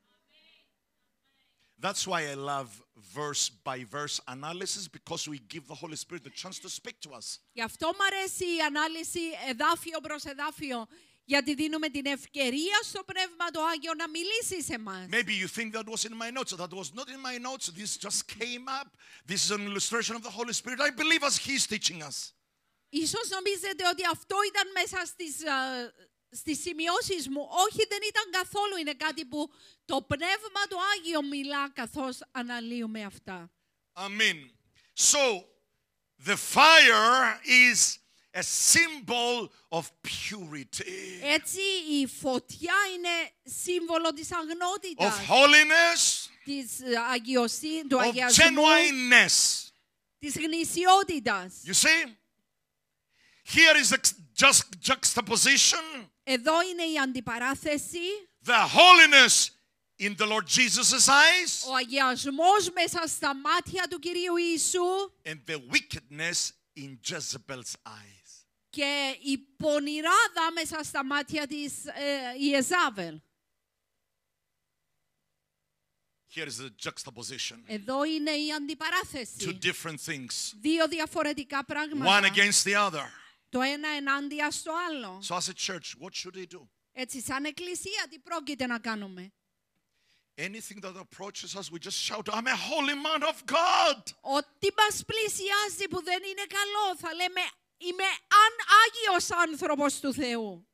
That's why I love verse by verse analysis because we give the Holy Spirit the chance to speak to us. Γι' αυτό μου αρέσει η ανάλυση εδάφιο προς εδάφιο γιατί δίνουμε την ευκαιρία στο Πνεύμα το Άγιο να μιλήσει σε Maybe you think that was in my notes. That was not in my notes. This just came up. This is an illustration of the Holy Spirit. I believe as He's teaching us. Ίσως νομίζετε ότι αυτό ήταν μέσα στις, ε, στις σημειώσεις μου. Όχι, δεν ήταν καθόλου. Είναι κάτι που το Πνεύμα του Άγιο μιλά καθώς αναλύουμε αυτά. Αμήν. So, the fire is a symbol of purity. Έτσι η φωτιά είναι σύμβολο της αγνότητας. Of holiness. Της ε, αγιοσύνης, του αγιασμού. Of genuineness. Της γνησιότητας. You see? Here is just juxtaposition. Εδώ είναι η αντιπαράθεση. The holiness in the Lord Jesus' eyes. Ο αγιασμός μέσα στα μάτια του Κυρίου Ιησού. And the wickedness in Jezebel's eyes. Και η πονηράδα μέσα στα μάτια της Ιεζάβελ. Here is the juxtaposition. Εδώ είναι η αντιπαράθεση. Two different things. Δύο διαφορετικά πράγματα. One against the other. Το ένα ενάντια στο άλλο. So as a church, what should we do? Έτσι, σαν εκκλησία, τι πρόκειται να κάνουμε. Anything that approaches us, we just shout, I'm a holy man of God. Ό,τι μας πλησιάζει που δεν είναι καλό, θα λέμε, είμαι αν Άγιος άνθρωπος του Θεού.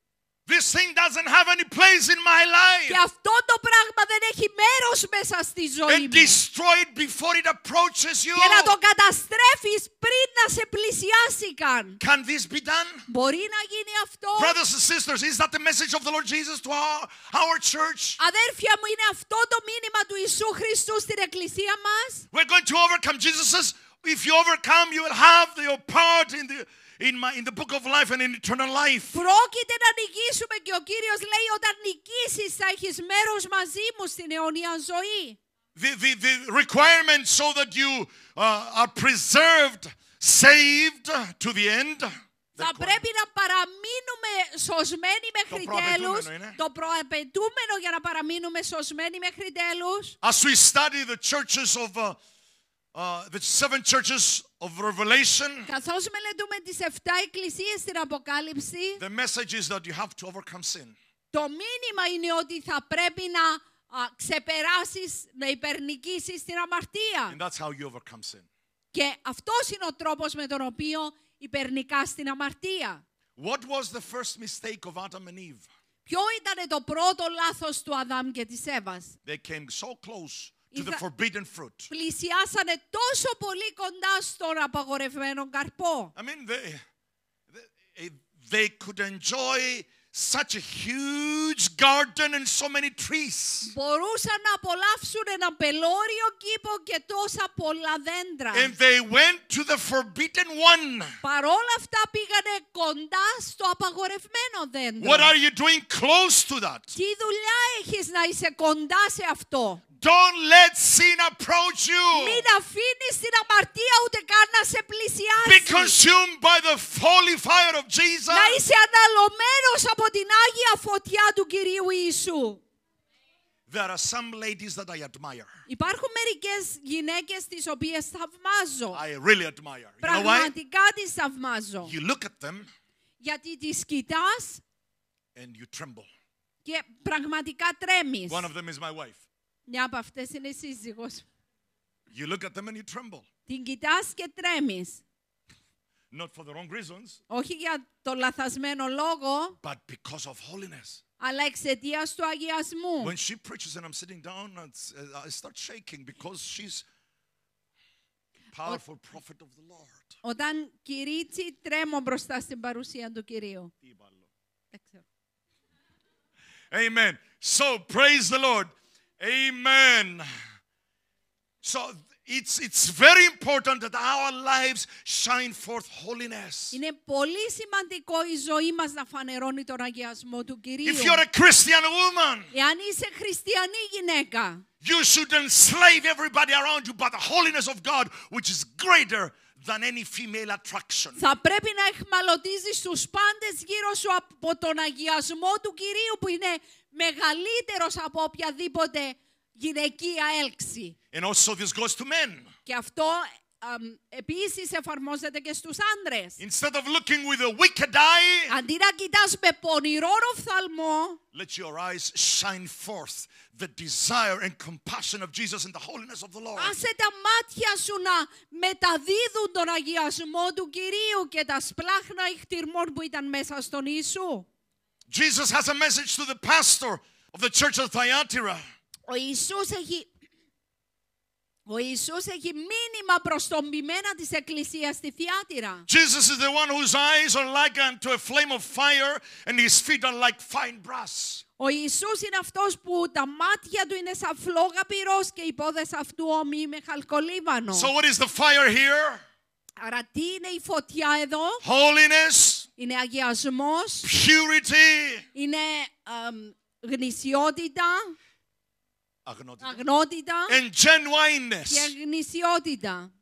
This thing doesn't have any place in my life. Και αυτό το πράγμα δεν έχει μέρος μέσα στη ζωή μου. And destroy it before it approaches you. Και να το καταστρέφεις πριν να σε πλησιάσει καν. Can this be done? Μπορεί να γίνει αυτό. Brothers and sisters, is that the message of the Lord Jesus to our, our church? Αδέρφια μου, είναι αυτό το μήνυμα του Ιησού Χριστού στην εκκλησία μας. We're going to overcome Jesus says, if you overcome, you will have your part in the in, my, in the book of life and in eternal life. Πρόκειται να νικήσουμε και ο Κύριος λέει όταν νικήσεις θα έχεις μέρος μαζί μου στην αιώνια ζωή. The, the, the requirement so that you uh, are preserved, saved to the end. Θα πρέπει να παραμείνουμε σωσμένοι μέχρι τέλου. Το προαπαιτούμενο για να παραμείνουμε σωσμένοι μέχρι τέλου. As we study the churches of uh, Uh, the seven churches of Revelation. Καθώς μελετούμε τις 7 εκκλησίες στην Αποκάλυψη. The message is that you have to overcome sin. Το μήνυμα είναι ότι θα πρέπει να ξεπεράσεις, να υπερνικήσεις την αμαρτία. And that's how you overcome sin. Και αυτός είναι ο τρόπος με τον οποίο υπερνικάς την αμαρτία. What was the first mistake of Adam and Eve? Ποιο ήταν το πρώτο λάθος του Αδάμ και της Εύας. They came so close to the forbidden fruit. Πλησιάσανε τόσο πολύ κοντά στον απαγορευμένο καρπό. I mean, they, they, they could enjoy such a huge garden and so many trees. Μπορούσαν να απολαύσουν ένα πελώριο κήπο και τόσα πολλά δέντρα. And they went to the forbidden one. Παρόλα αυτά πήγανε κοντά στο απαγορευμένο δέντρο. What are you doing close to that? Τι δουλειά έχεις να είσαι κοντά σε αυτό. Don't let sin approach you. Μην αφήνεις την αμαρτία ούτε καν να σε πλησιάσει. Be consumed by the holy fire of Jesus. Να είσαι αναλωμένος από την Άγια Φωτιά του Κυρίου Ιησού. There are some ladies that I admire. Υπάρχουν μερικές γυναίκες τις οποίες θαυμάζω. I really admire. You Πραγματικά know why? τις θαυμάζω. You look at them. Γιατί τις κοιτάς. And you tremble. Και πραγματικά τρέμεις. One of them is my wife. Μια από είναι η You look at them and you tremble. Την κοιτάς και τρέμεις. Not for the wrong reasons. Όχι για το λαθασμένο λόγο. But because of holiness. Αλλά εξαιτία του αγιασμού. When she preaches and I'm sitting down, I start shaking because she's powerful prophet of the Lord. Όταν κηρύττει, τρέμω μπροστά στην παρουσία του Κυρίου. Amen. So praise the Lord. Amen. So it's, it's very important that our lives shine forth holiness. Είναι πολύ σημαντικό η ζωή μας να φανερώνει τον αγιασμό του Κυρίου. If you're a Christian woman, εάν είσαι χριστιανή γυναίκα, you should enslave everybody around you by the holiness of God, which is greater than any female attraction. Θα πρέπει να εχμαλωτίζεις τους πάντες γύρω σου από τον αγιασμό του Κυρίου που είναι μεγαλύτερος από οποιαδήποτε γυναικεία έλξη. Και αυτό um, επίσης εφαρμόζεται και στους άντρες. Instead Αντί να κοιτάς με πονηρό ροφθαλμό let Άσε τα μάτια σου να μεταδίδουν τον αγιασμό του Κυρίου και τα σπλάχνα ηχτυρμών που ήταν μέσα στον Ιησού. Jesus has a message to the pastor of the church of Thyatira. Ο Ιησούς έχει ο Ιησούς έχει μήνυμα προς τον ποιμένα της Εκκλησίας στη Θιάτυρα. Jesus is the one whose eyes are like unto a flame of fire and his feet are like fine brass. Ο Ιησούς είναι αυτός που τα μάτια του είναι σαν φλόγα πυρός και οι πόδες αυτού ομοί με χαλκολίβανο. So what is the fire here? Άρα τι είναι η φωτιά εδώ? Holiness. Είναι αγιασμός. Purity. Είναι um, γνησιότητα. Αγνότητα. αγνότητα. And genuineness. Και γνησιότητα.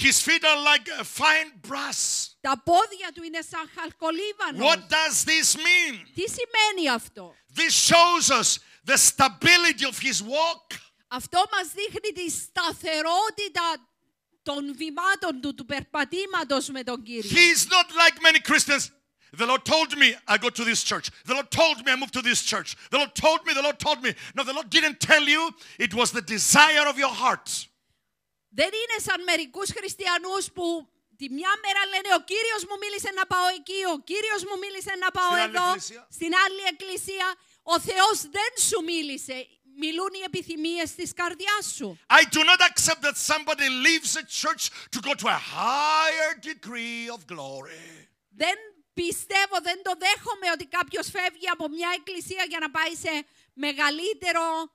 His feet are like a fine brass. Τα πόδια του είναι σαν χαλκολίβανο. What does this mean? Τι σημαίνει αυτό? This shows us the stability of his walk. Αυτό μας δείχνει τη σταθερότητα των βημάτων του, του περπατήματος με τον Κύριο. He is not like many Christians. The Lord told me I go to this church. The Lord told me I moved to this church. The Lord told me, the Lord told me. No, the Lord didn't tell you. It was the desire of your heart. Δεν είναι σαν μερικούς χριστιανούς που τη μια μέρα λένε ο Κύριος μου μίλησε να πάω εκεί, ο Κύριος μου μίλησε να πάω στην εδώ, άλλη στην άλλη εκκλησία. Ο Θεός δεν σου μίλησε μιλούν οι επιθυμίες της καρδιάς σου. I do not accept that somebody leaves a church to go to a higher degree of glory. Δεν πιστεύω, δεν το δέχομαι ότι κάποιος φεύγει από μια εκκλησία για να πάει σε μεγαλύτερο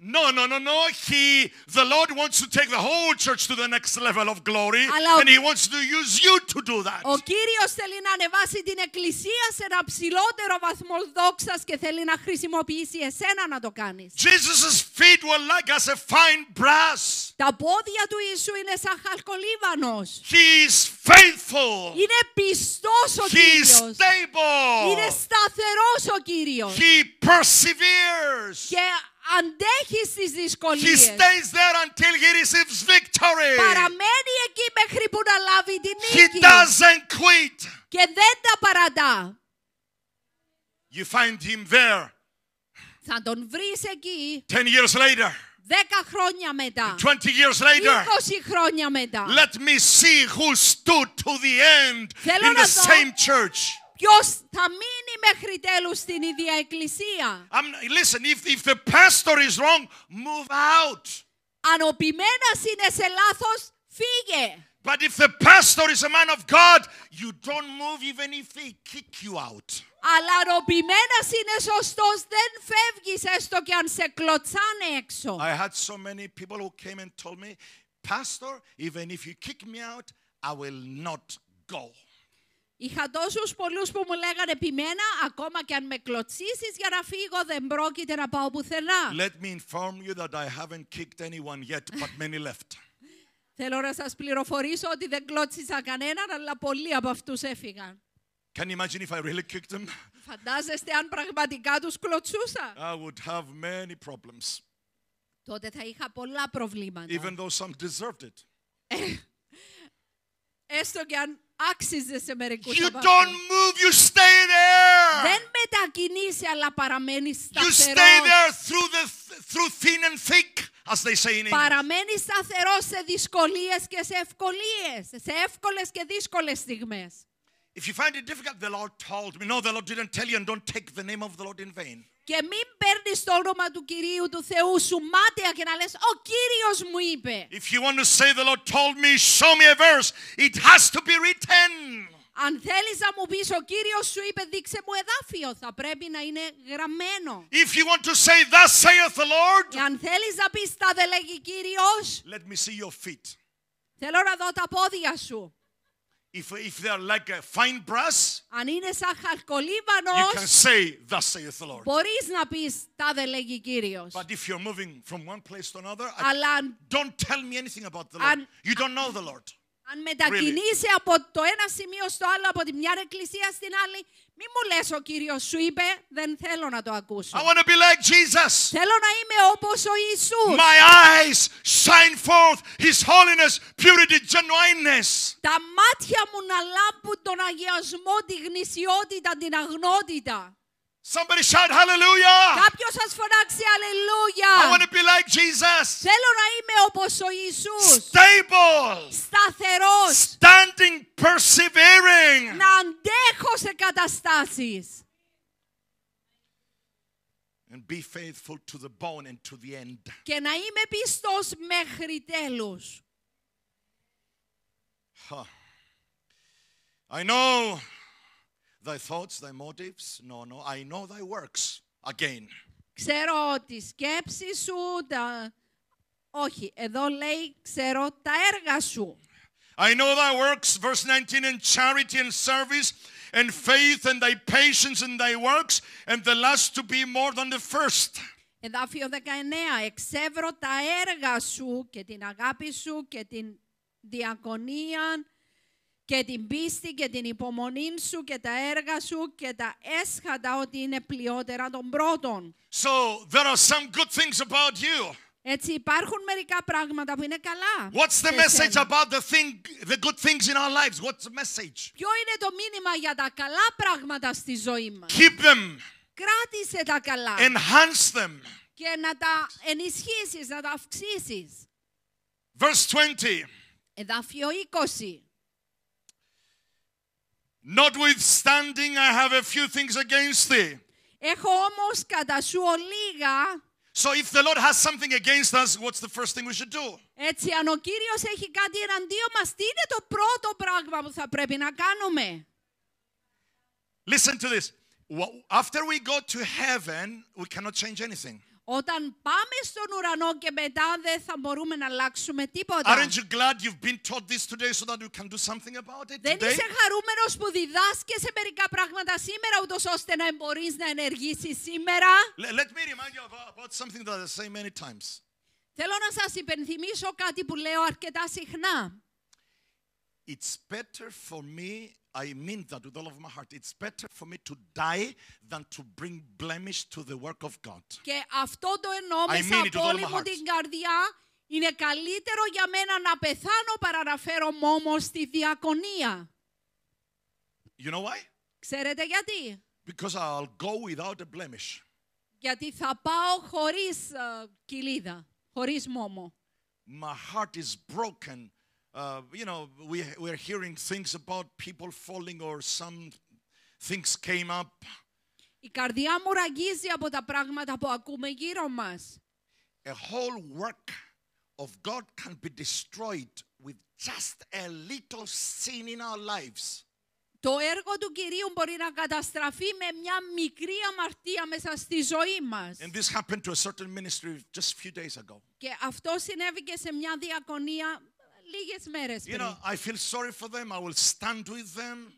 No, no, no, no. He, the Lord wants to take the whole church to the next level of glory and He wants to use you to do that. Ο Κύριος θέλει να ανεβάσει την εκκλησία σε ένα ψηλότερο βαθμό δόξας και θέλει να χρησιμοποιήσει εσένα να το κάνεις. Jesus's feet were like as a fine brass. Τα πόδια του Ιησού είναι σαν χαλκολίβανος. He is faithful. Είναι πιστός ο He Κύριος. He is stable. Είναι σταθερός ο Κύριος. He perseveres. Και αντέχει στις δυσκολίες. He stays there until he receives victory. Παραμένει εκεί μέχρι που να λάβει την νίκη. He doesn't quit. Και δεν τα παρατά. You find him there. Θα τον βρεις εκεί. Ten years later. Δέκα χρόνια μετά. Twenty years later. Είκοσι χρόνια μετά. Let me see who stood to the end in the same church. εκκλησία. I'm, listen, if, if the pastor is wrong, move out. Αν ο ποιμένας είναι σε λάθος, But if the pastor is a man of God, you don't move even if they kick you out. Αλλά αν ο ροπημένας είναι σωστός, δεν φεύγεις έστω και αν σε κλωτσάνε έξω. I had so many people who came and told me, Pastor, even if you kick me out, I will not go. Είχα τόσου πολλού που μου λέγανε επιμένα, ακόμα και αν με κλωτσίσει για να φύγω, δεν πρόκειται να πάω πουθενά. Let me inform you that I haven't kicked anyone yet, but many left. Θέλω να σα πληροφορήσω ότι δεν κλώτσισα κανέναν, αλλά πολλοί από αυτού έφυγαν. Can you imagine if I really kicked them? Φαντάζεστε αν πραγματικά του κλωτσούσα. I would have many problems. Τότε θα είχα πολλά προβλήματα. Even though some deserved it. Ε, έστω και αν You don't move, you stay there. Δεν μετακινείσαι, αλλά παραμένει σταθερός. You stay there through, the, through thin and thick. As they say in Παραμένει σταθερό σε δυσκολίε και σε ευκολίε, σε εύκολε και δύσκολε στιγμές. If you find it difficult, the Lord told me. No, the Lord didn't tell you, and don't take the name of the Lord in vain. Και μην παίρνει το όνομα του κυρίου του Θεού σου και να λε: Ο κύριο μου είπε. If you want to say the Lord told me, show me a verse. It has to be written. Αν θέλει να μου πει, ο κύριο σου είπε: Δείξε μου εδάφιο. Θα πρέπει να είναι γραμμένο. If you want to say, Thus saith the Lord. Αν θέλει να πει, Τα δε λέγει κύριο. Let me see your feet. Θέλω να δω τα πόδια σου. If, if they are like a fine brass, αν είναι σαν χαλκολίβανος, you can say, thus saith the Lord. μπορείς να πεις, τάδε λέγει Κύριος. But if you're moving from one place to another, I, do don't tell me anything about the Lord. Αν, you don't know the Lord. Αν μετακινήσει από το ένα σημείο στο άλλο, από τη μια εκκλησία στην άλλη, μη μου λες ο Κύριος σου είπε, δεν θέλω να το ακούσω. Θέλω να είμαι όπως ο Ιησούς. My eyes shine forth His holiness, purity, genuineness. Τα μάτια μου να λάμπουν τον αγιασμό, τη γνησιότητα, την αγνότητα. Somebody shout hallelujah. Κάποιος φωνάξει I want to be like Jesus. Θέλω να είμαι όπως ο Ιησούς. Stable. Σταθερός. Standing, persevering. Να αντέχω σε καταστάσεις. And be faithful to the bone and to the end. Και να είμαι πιστός μέχρι τέλους. Huh. I know thy thoughts, thy motives. No, no, I know thy works. Again. Ξέρω τη σκέψη σου, τα... όχι, εδώ λέει ξέρω τα έργα σου. I know thy works, verse 19, in charity and service and faith and thy patience and thy works and the last to be more than the first. Εδάφιο 19. Εξεύρω τα έργα σου και την αγάπη σου και την διακονία και την πίστη και την υπομονή σου και τα έργα σου και τα έσχατα ότι είναι πλειότερα των πρώτων. So there are some good things about you. Έτσι υπάρχουν μερικά πράγματα που είναι καλά. What's the message about the thing, the good things in our lives? What's the message? Ποιο είναι το μήνυμα για τα καλά πράγματα στη ζωή μας; Keep them. Κράτησε τα καλά. Enhance them. Και να τα ενισχύσεις, να τα αυξήσεις. Verse 20. Εδάφιο 20. Notwithstanding, I have a few things against thee. Έχω όμως κατά σου ολίγα. So if the Lord has something against us, what's the first thing we should do? Έτσι, αν ο Κύριος έχει κάτι εναντίον μας, τι είναι το πρώτο πράγμα που θα πρέπει να κάνουμε. Listen to this. After we go to heaven, we cannot change anything. Όταν πάμε στον ουρανό και μετά δεν θα μπορούμε να αλλάξουμε τίποτα. Aren't you glad you've been taught this today so that you can do something about it today? Δεν είσαι χαρούμενος που διδάσκεσαι μερικά πράγματα σήμερα ούτως ώστε να μπορείς να ενεργήσεις σήμερα. Let me remind you about something that I say many times. Θέλω να σας υπενθυμίσω κάτι που λέω αρκετά συχνά. It's better for me I mean that with all of my heart. It's better for me to die than to bring blemish to the work of God. Και αυτό το εννοώ μέσα I mean από όλη μου την καρδιά. Είναι καλύτερο για μένα να πεθάνω παρά να φέρω μόμο στη διακονία. You know why? Ξέρετε γιατί. Because I'll go without a blemish. Γιατί θα πάω χωρίς uh, κοιλίδα, χωρίς μόμο. My heart is broken uh, you know, we, we're hearing things about people falling or some things came up. Η καρδιά μου ραγίζει από τα πράγματα που ακούμε γύρω μας. A whole work of God can be destroyed with just a little sin in our lives. Το έργο του Κυρίου μπορεί να καταστραφεί με μια μικρή αμαρτία μέσα στη ζωή μας. And this happened to a certain ministry just a few days ago. Και αυτό συνέβη και σε μια διακονία you know, I feel sorry for them. I will stand with them.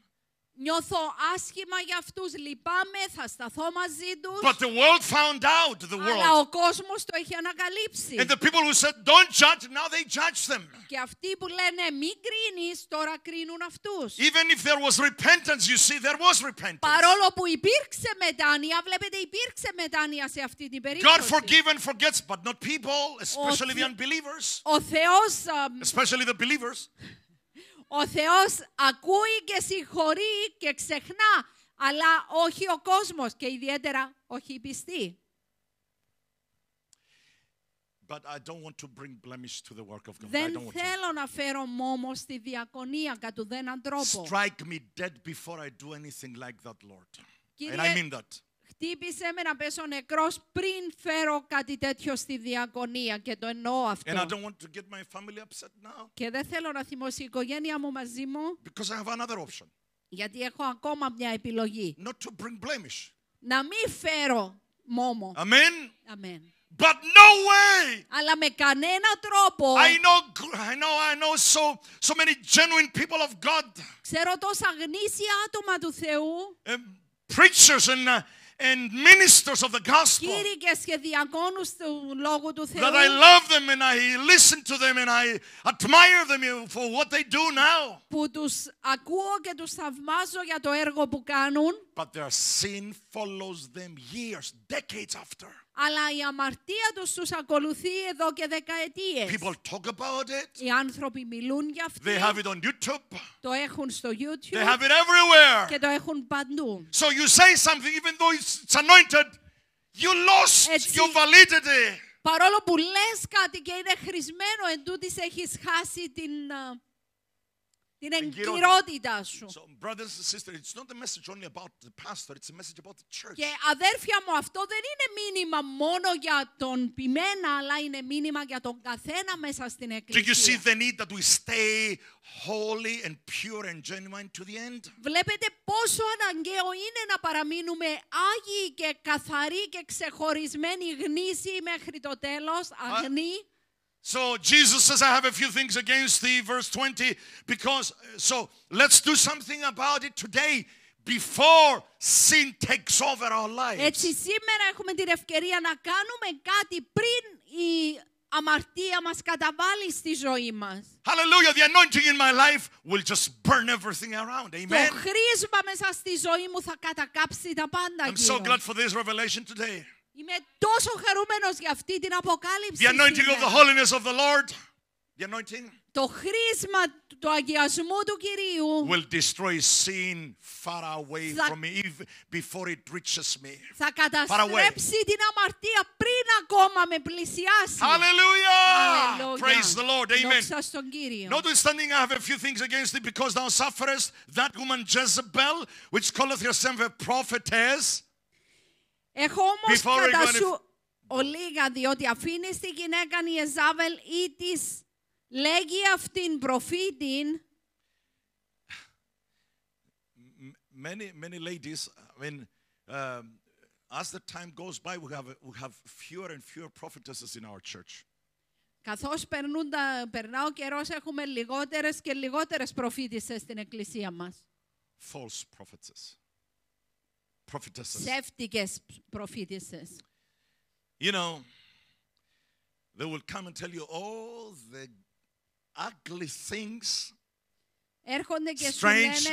Νιώθω άσχημα για αυτούς, λυπάμαι, θα σταθώ μαζί τους. But the world found out, the world. Αλλά ο κόσμος το έχει ανακαλύψει. And the people who said, don't judge, now they judge them. Και αυτοί που λένε μη κρίνεις, τώρα κρίνουν αυτούς. Even if there was repentance, you see, there was repentance. Παρόλο που υπήρξε μετάνοια, βλέπετε υπήρξε μετάνοια σε αυτή την περίπτωση. God forgive and forgets, but not people, especially the unbelievers. Ο Θεός... Especially the believers. Ο Θεός ακούει και συγχωρεί και ξεχνά, αλλά όχι ο κόσμος και ιδιαίτερα όχι η πιστή. But I don't want to bring blemish to the work of God. Δεν θέλω να φέρω μόμο στη διακονία κατ' δεν τρόπο. Strike me dead before I do anything like that, Lord. And I mean that χτύπησε με να πέσω νεκρός πριν φέρω κάτι τέτοιο στη διακονία και το εννοώ αυτό. And I Και δεν θέλω να θυμώσει η οικογένεια μου μαζί μου. Γιατί έχω ακόμα μια επιλογή. Να μην φέρω μόμο. Amen. Amen. But no way. Αλλά με κανένα τρόπο. I know, I know, I know so, so many genuine people of God. Ξέρω τόσα γνήσια άτομα του Θεού. And um, preachers and uh, and ministers of the gospel. That I love them and I listen to them and I admire them for what they do now. But their sin follows them years, decades after. Αλλά η αμαρτία τους τους ακολουθεί εδώ και δεκαετίες. People talk about it. Οι άνθρωποι μιλούν για αυτό. They have it on YouTube. Το έχουν στο YouTube. They have it everywhere. Και το έχουν παντού. So you say something even though it's anointed, you lost Έτσι, your validity. Παρόλο που λες κάτι και είναι χρησμένο, εντούτοις έχεις χάσει την την εγκυρότητά σου. Και αδέρφια μου, αυτό δεν είναι μήνυμα μόνο για τον ποιμένα αλλά είναι μήνυμα για τον καθένα μέσα στην εκκλησία. Βλέπετε πόσο αναγκαίο είναι να παραμείνουμε άγιοι και καθαροί και ξεχωρισμένοι γνήσιοι μέχρι το τέλος, αγνοί. So Jesus says, I have a few things against thee, verse 20, because so let's do something about it today before sin takes over our lives. Έτσι σήμερα έχουμε την ευκαιρία να κάνουμε κάτι πριν η αμαρτία μας καταβάλει στη ζωή μας. Hallelujah, the anointing in my life will just burn everything around. Amen. Το χρήσμα μέσα στη ζωή μου θα κατακάψει τα πάντα I'm so glad for this revelation today. Είμαι τόσο χαρούμενος για αυτή την αποκάλυψη. The anointing of the holiness of the Lord. The anointing. Το χρίσμα του αγιασμού του Κυρίου will destroy sin far away from me even before it reaches me. Θα καταστρέψει την αμαρτία πριν ακόμα με πλησιάσει. Hallelujah! Praise the Lord. Amen. Notwithstanding, I have a few things against thee because thou sufferest that woman Jezebel, which calleth herself a prophetess. Έχω όμως κατά σου ολίγα, διότι αφήνει τη γυναίκα η Εζάβελ ή τη λέγει αυτήν προφήτην. Many, many ladies, I mean, uh, as the time goes by, we have, we have fewer and fewer prophetesses in our church. Καθώς περνούν τα, περνά ο καιρός, έχουμε λιγότερες και λιγότερες προφήτησες στην εκκλησία μας. False prophetesses. prophetesses. prophetesses. You know, they will come and tell you all the ugly things. strange,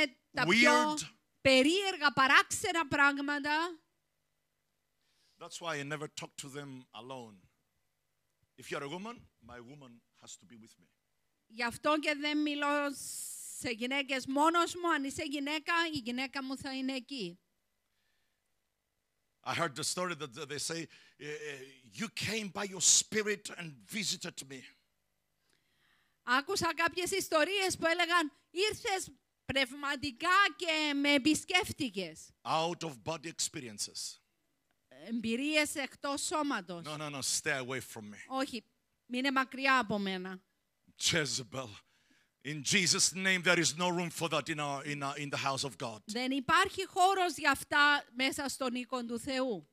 weird, περίεργα, παράξενα πράγματα. That's why I never talk to them alone. If you're a woman, my woman has to be with me. Γι' αυτό και δεν μιλώ σε γυναίκες μόνος μου. Αν είσαι γυναίκα, η γυναίκα μου θα είναι εκεί. I heard the story that they say, You came by your spirit and visited me. Άκουσα κάποιες ιστορίες που έλεγαν ήρθες πνευματικά και με επισκέφτηκες. Out of body experiences. Εμπειρίες εκτός σώματος. No, no, no, stay away from me. Όχι, μείνε μακριά από μένα. Jezebel. In Jesus name there is no room for that in our in our, in the house of God. Δεν υπάρχει χώρος για αυτά μέσα στον οίκο του Θεού.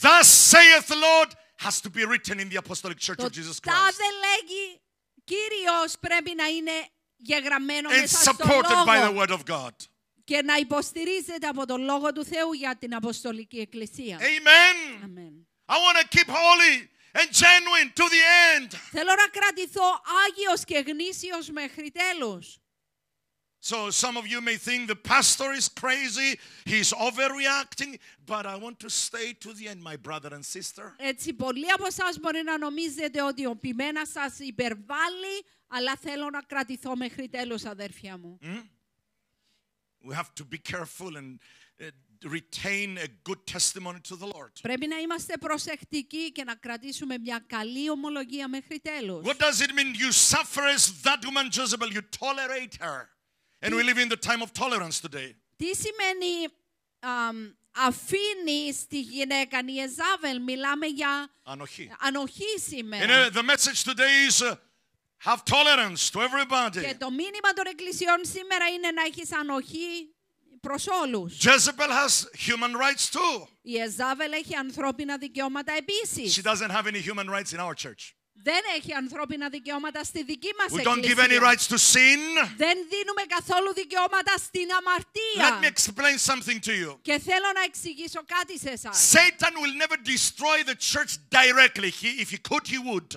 Thus saith the Lord has to be written in the apostolic church of Jesus Christ. Τάδε λέγει Κύριος πρέπει να είναι γεγραμμένο μέσα στον supported by the word of God. Και να υποστηρίζεται από τον λόγο του Θεού για την αποστολική εκκλησία. Amen. Amen. I want to keep holy and genuine to the end. Θέλω να κρατηθώ άγιος και γνήσιος μέχρι τέλους. So some of you may think the pastor is crazy, he's overreacting, but I want to stay to the end, my brother and sister. Έτσι πολλοί από εσάς μπορεί να νομίζετε ότι ο ποιμένα σας υπερβάλλει, αλλά θέλω να κρατηθώ μέχρι τέλους, αδέρφια μου. We have to be careful and retain a good testimony to the Lord. Πρέπει να είμαστε προσεκτικοί και να κρατήσουμε μια καλή ομολογία μέχρι τέλους. What does it mean you suffer as that woman Jezebel, you tolerate her. And we live in the time of tolerance today. Τι σημαίνει um, αφήνει τη γυναίκα η Εζάβελ. Μιλάμε για ανοχή, ανοχή σήμερα. And, uh, the message today is, uh, have tolerance to everybody. Και το μήνυμα των εκκλησιών σήμερα είναι να έχεις ανοχή προς όλους. Jezebel has human rights too. Η Εζάβελ έχει ανθρώπινα δικαιώματα επίσης. She doesn't have any human rights in our church. Δεν έχει ανθρώπινα δικαιώματα στη δική μας εκκλησία. We don't give any rights to sin. Δεν δίνουμε καθόλου δικαιώματα στην αμαρτία. Let me explain something to you. Και θέλω να εξηγήσω κάτι σε εσάς. Satan will never destroy the church directly. He, if he could, he would.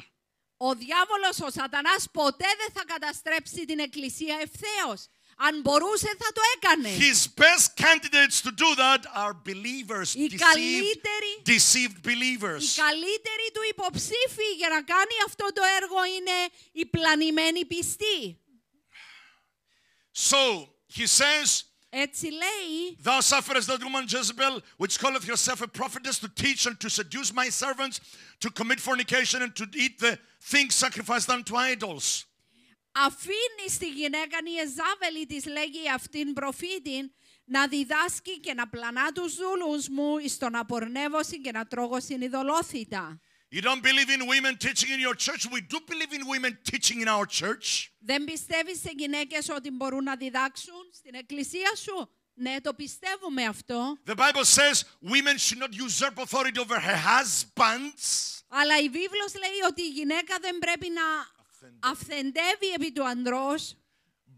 Ο διάβολος, ο σατανάς, ποτέ δεν θα καταστρέψει την εκκλησία ευθέως. Αν μπορούσε θα το έκανε. His best candidates to do that are believers, οι deceived, deceived believers. Οι καλύτεροι του υποψήφοι για να κάνει αυτό το έργο είναι οι πλανημένοι πιστοί. So he says. Έτσι λέει. Thou sufferest that woman Jezebel, which calleth herself a prophetess, to teach and to seduce my servants, to commit fornication and to eat the things sacrificed unto idols. αφήνει στη γυναίκα η Εζάβελη της λέγει αυτήν προφήτην να διδάσκει και να πλανά τους δούλους μου εις τον απορνεύωση και να τρώγω συνειδωλόθητα. You don't believe in women teaching in your church. We do believe in women teaching in our church. Δεν πιστεύεις σε γυναίκες ότι μπορούν να διδάξουν στην εκκλησία σου. Ναι, το πιστεύουμε αυτό. The Bible says women should not usurp authority over her husbands. Αλλά η βίβλος λέει ότι η γυναίκα δεν πρέπει να αυθεντεύει επί του ανδρός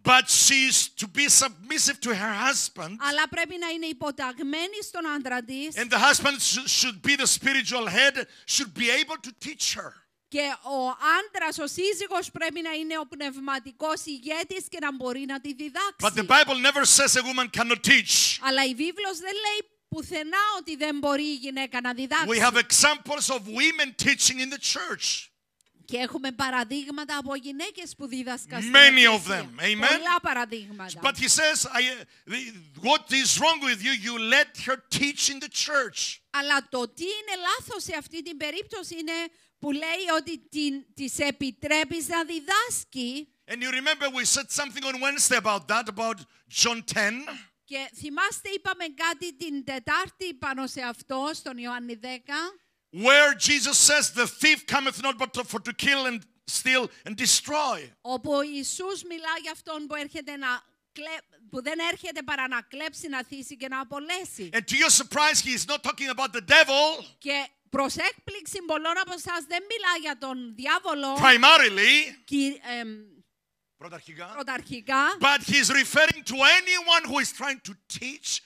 But she's to be submissive to her husband. Αλλά πρέπει να είναι υποταγμένη στον άντρα της. And the husband should be the spiritual head, should be able to teach her. Και ο άντρας, ο σύζυγος πρέπει να είναι ο πνευματικός ηγέτης και να μπορεί να τη διδάξει. But the Bible never says a woman cannot teach. Αλλά η βίβλος δεν λέει πουθενά ότι δεν μπορεί η γυναίκα να διδάξει. We have examples of women teaching in the church. Και έχουμε παραδείγματα από γυναίκες που δίδασκαν στην Many of them. Amen. Πολλά παραδείγματα. But he says, I, what is wrong with you, you let her teach in the church. Αλλά το τι είναι λάθος σε αυτή την περίπτωση είναι που λέει ότι την, της επιτρέπεις να διδάσκει. And you remember we said something on Wednesday about that, about John 10. Και θυμάστε είπαμε κάτι την Τετάρτη πάνω σε αυτό, στον Ιωάννη 10. Where Jesus says the thief cometh not but for to kill and steal and destroy. Όπου ο Ιησούς μιλά για αυτόν που έρχεται να που δεν έρχεται παρά να κλέψει, να θύσει και να απολέσει. And to your surprise, he is not talking about the devil. Και έκπληξη πολλών από δεν μιλά για τον διάβολο. Primarily. Κι, εμ, Πρωταρχικά. But he's referring to anyone who is trying to teach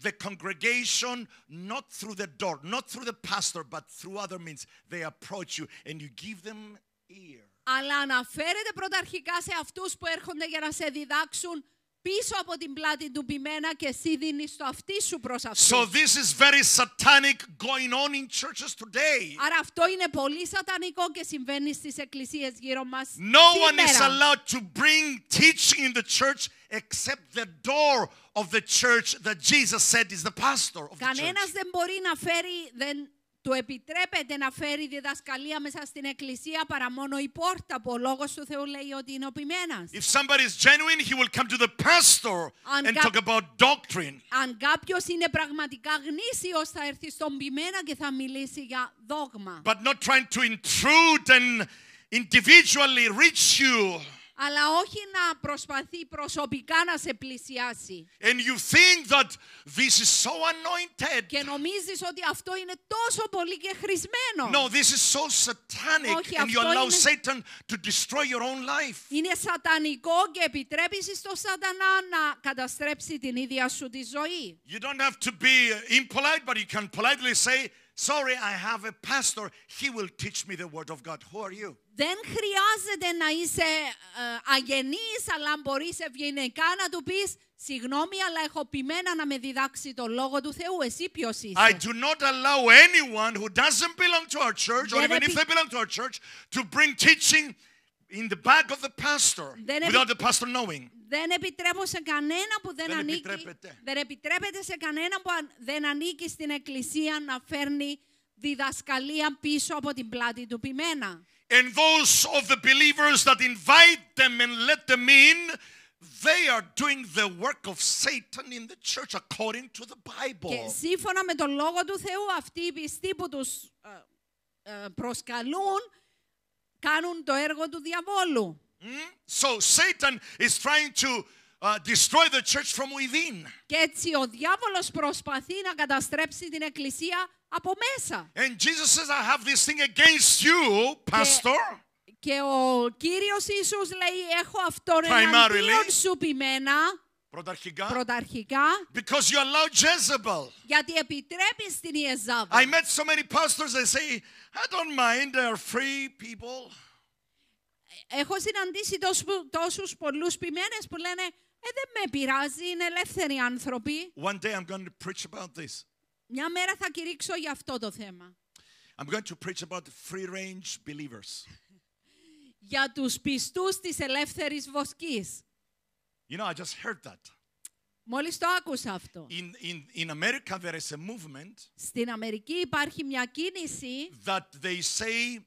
the congregation, not through the door, not through the pastor, but through other means, they approach you and you give them ear. Αλλά αναφέρεται πρωταρχικά σε αυτούς που έρχονται για να σε διδάξουν πίσω από την πλάτη του πειμένα και εσύ δίνεις το αυτί σου προς αυτούς. So this is very satanic going on in churches today. Άρα αυτό είναι πολύ σατανικό και συμβαίνει στις εκκλησίες γύρω μας No one is allowed to bring teaching in the church except the door of the church that Jesus said is the pastor of the church. Κανένας δεν μπορεί να φέρει, δεν του επιτρέπεται να φέρει διδασκαλία μέσα στην εκκλησία παρά μόνο η πόρτα που ο λόγος του Θεού λέει ότι είναι οπημένας. If somebody is genuine, he will come to the pastor αν and talk about doctrine. Αν κάποιος είναι πραγματικά γνήσιος θα έρθει στον ποιμένα και θα μιλήσει για δόγμα. But not trying to intrude and individually reach you αλλά όχι να προσπαθεί προσωπικά να σε πλησιάσει. And you think that this is so anointed. Και νομίζεις ότι αυτό είναι τόσο πολύ και χρησμένο. No, this is so satanic όχι, and you allow είναι... Satan to destroy your own life. Είναι σατανικό και επιτρέπεις στον σατανά να καταστρέψει την ίδια σου τη ζωή. You don't have to be impolite, but you can politely say Sorry, I have a pastor. He will teach me the word of God. Who are you? Δεν χρειάζεται να είσαι ε, αγενής, αλλά μπορείς ευγενικά να του πεις Συγγνώμη, αλλά έχω πειμένα να με διδάξει το λόγο του Θεού. Εσύ ποιο είσαι. I do not allow anyone who doesn't belong to our church, or even if they belong to our church, to bring teaching in the back of the pastor without the pastor knowing. Δεν επιτρέπω σε κανένα που δεν, δεν ανήκει. Επιτρέπεται. Δεν επιτρέπεται σε κανένα που δεν ανήκει στην Εκκλησία να φέρνει διδασκαλία πίσω από την πλάτη του ποιμένα. And those of the believers that invite them and let them in, they are doing the work of Satan in the church according to the Bible. Και σύμφωνα με τον λόγο του Θεού, αυτοί οι πιστοί που τους ε, ε, προσκαλούν κάνουν το έργο του διαβόλου. Mm? So Satan is trying to uh, destroy the church from within. Και έτσι ο διάβολος προσπαθεί να καταστρέψει την εκκλησία από μέσα. And Jesus says, I have this thing against you, pastor. Και, ο Κύριος Ιησούς λέει, έχω αυτόν εναντίον σου πειμένα. Πρωταρχικά. Πρωταρχικά. Because you allow Jezebel. Γιατί επιτρέπεις την Ιεζάβελ. I met so many pastors, they say, I don't mind, they are free people. έχω συναντήσει τόσου, τόσους πολλούς ποιμένες που λένε «Ε, δεν με πειράζει, είναι ελεύθεροι άνθρωποι». One day I'm going to preach about this. Μια μέρα θα κηρύξω για αυτό το θέμα. I'm going to preach about free range believers. για τους πιστούς της ελεύθερης βοσκής. You know, I just heard that. Μόλις το άκουσα αυτό. In, in, in America, there is a movement Στην Αμερική υπάρχει μια κίνηση that they say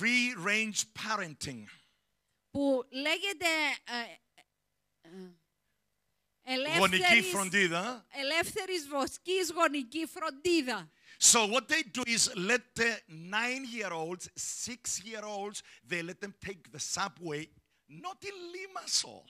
free range parenting που λέγεται ε, ε, ε γονική φροντίδα. Ελεύθερης βοσκής γονική φροντίδα. So what they do is let the nine-year-olds, six-year-olds, they let them take the subway, not in Limassol,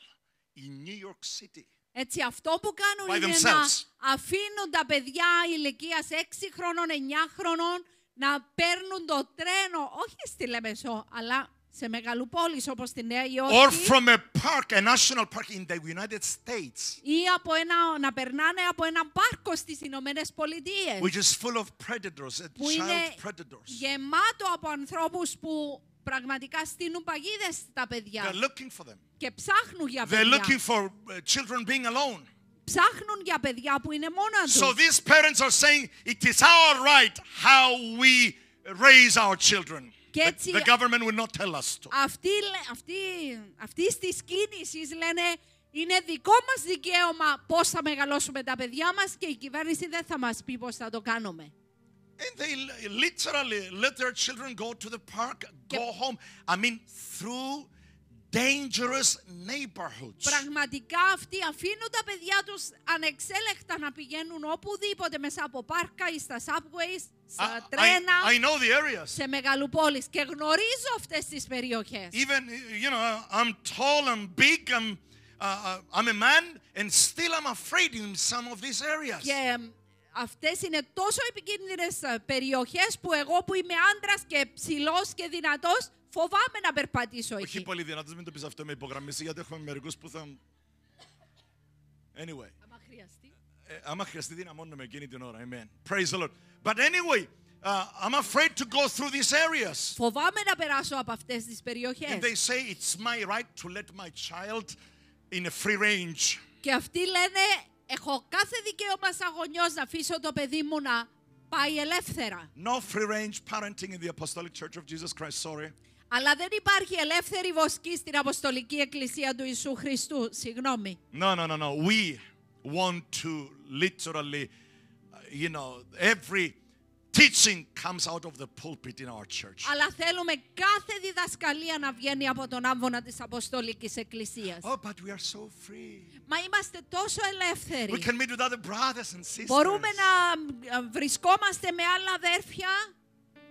in New York City. Έτσι, αυτό που κάνουν είναι να αφήνουν τα παιδιά ηλικίας 6 χρονών, 9 χρονών να παίρνουν το τρένο, όχι στη Λεμεσό, αλλά σε μεγαλοπόλεις όπως τη Νέα Υόρκη or from a park, a national park in the United States ή από ένα, να περνάνε από ένα πάρκο στις Ηνωμένες Πολιτείες which is full of predators, που είναι predators. γεμάτο από ανθρώπους που πραγματικά στείνουν παγίδες στα παιδιά They're looking for them. και ψάχνουν για παιδιά. They're looking for uh, children being alone. Ψάχνουν για παιδιά που είναι μόνα τους. So these parents are saying it is our right how we raise our children. Και έτσι, the, government will not tell us to. Αυτοί, αυτοί, αυτοί τη κίνηση λένε είναι δικό μας δικαίωμα πώς θα μεγαλώσουμε τα παιδιά μας και η κυβέρνηση δεν θα μας πει πώς θα το κάνουμε. And they literally let their children go to the park, go home. I mean, through Πραγματικά αυτοί αφήνουν τα παιδιά τους ανεξέλεκτα να πηγαίνουν οπουδήποτε μέσα από πάρκα ή στα subways, στα τρένα, I, know σε μεγαλοπόλεις και γνωρίζω αυτές τις περιοχές. Even, you know, I'm tall, I'm big, I'm, uh, uh, a man and still I'm afraid in some of these areas. Και αυτές είναι τόσο επικίνδυνες ε, περιοχές που εγώ που είμαι άντρας και ψηλός και δυνατός Φοβάμαι να περπατήσω εκεί. Όχι πολύ δυνατό, μην το πει αυτό με υπογραμμίσει, γιατί έχουμε μερικού που θα. Anyway. Άμα χρειαστεί. Ε, άμα χρειαστεί, δυναμώνουμε εκείνη την ώρα. Amen. Praise the Lord. But anyway, Uh, I'm afraid to go through these areas. Φοβάμαι να περάσω από αυτές τις περιοχές. And they say it's my right to let my child in a free range. Και αυτοί λένε έχω κάθε δικαίωμα σαν να αφήσω το παιδί μου να πάει ελεύθερα. No free range parenting in the Apostolic Church of Jesus Christ, sorry. Αλλά δεν υπάρχει ελεύθερη βοσκή στην Αποστολική Εκκλησία του Ιησού Χριστού. Συγγνώμη. No, no, no, no. We want to literally, uh, you know, every teaching comes out of the pulpit in our church. Αλλά θέλουμε κάθε διδασκαλία να βγαίνει από τον άμβονα της Αποστολικής Εκκλησίας. Oh, but we are so free. Μα είμαστε τόσο ελεύθεροι. We can meet with other brothers and sisters. Μπορούμε να ε, βρισκόμαστε με άλλα αδέρφια.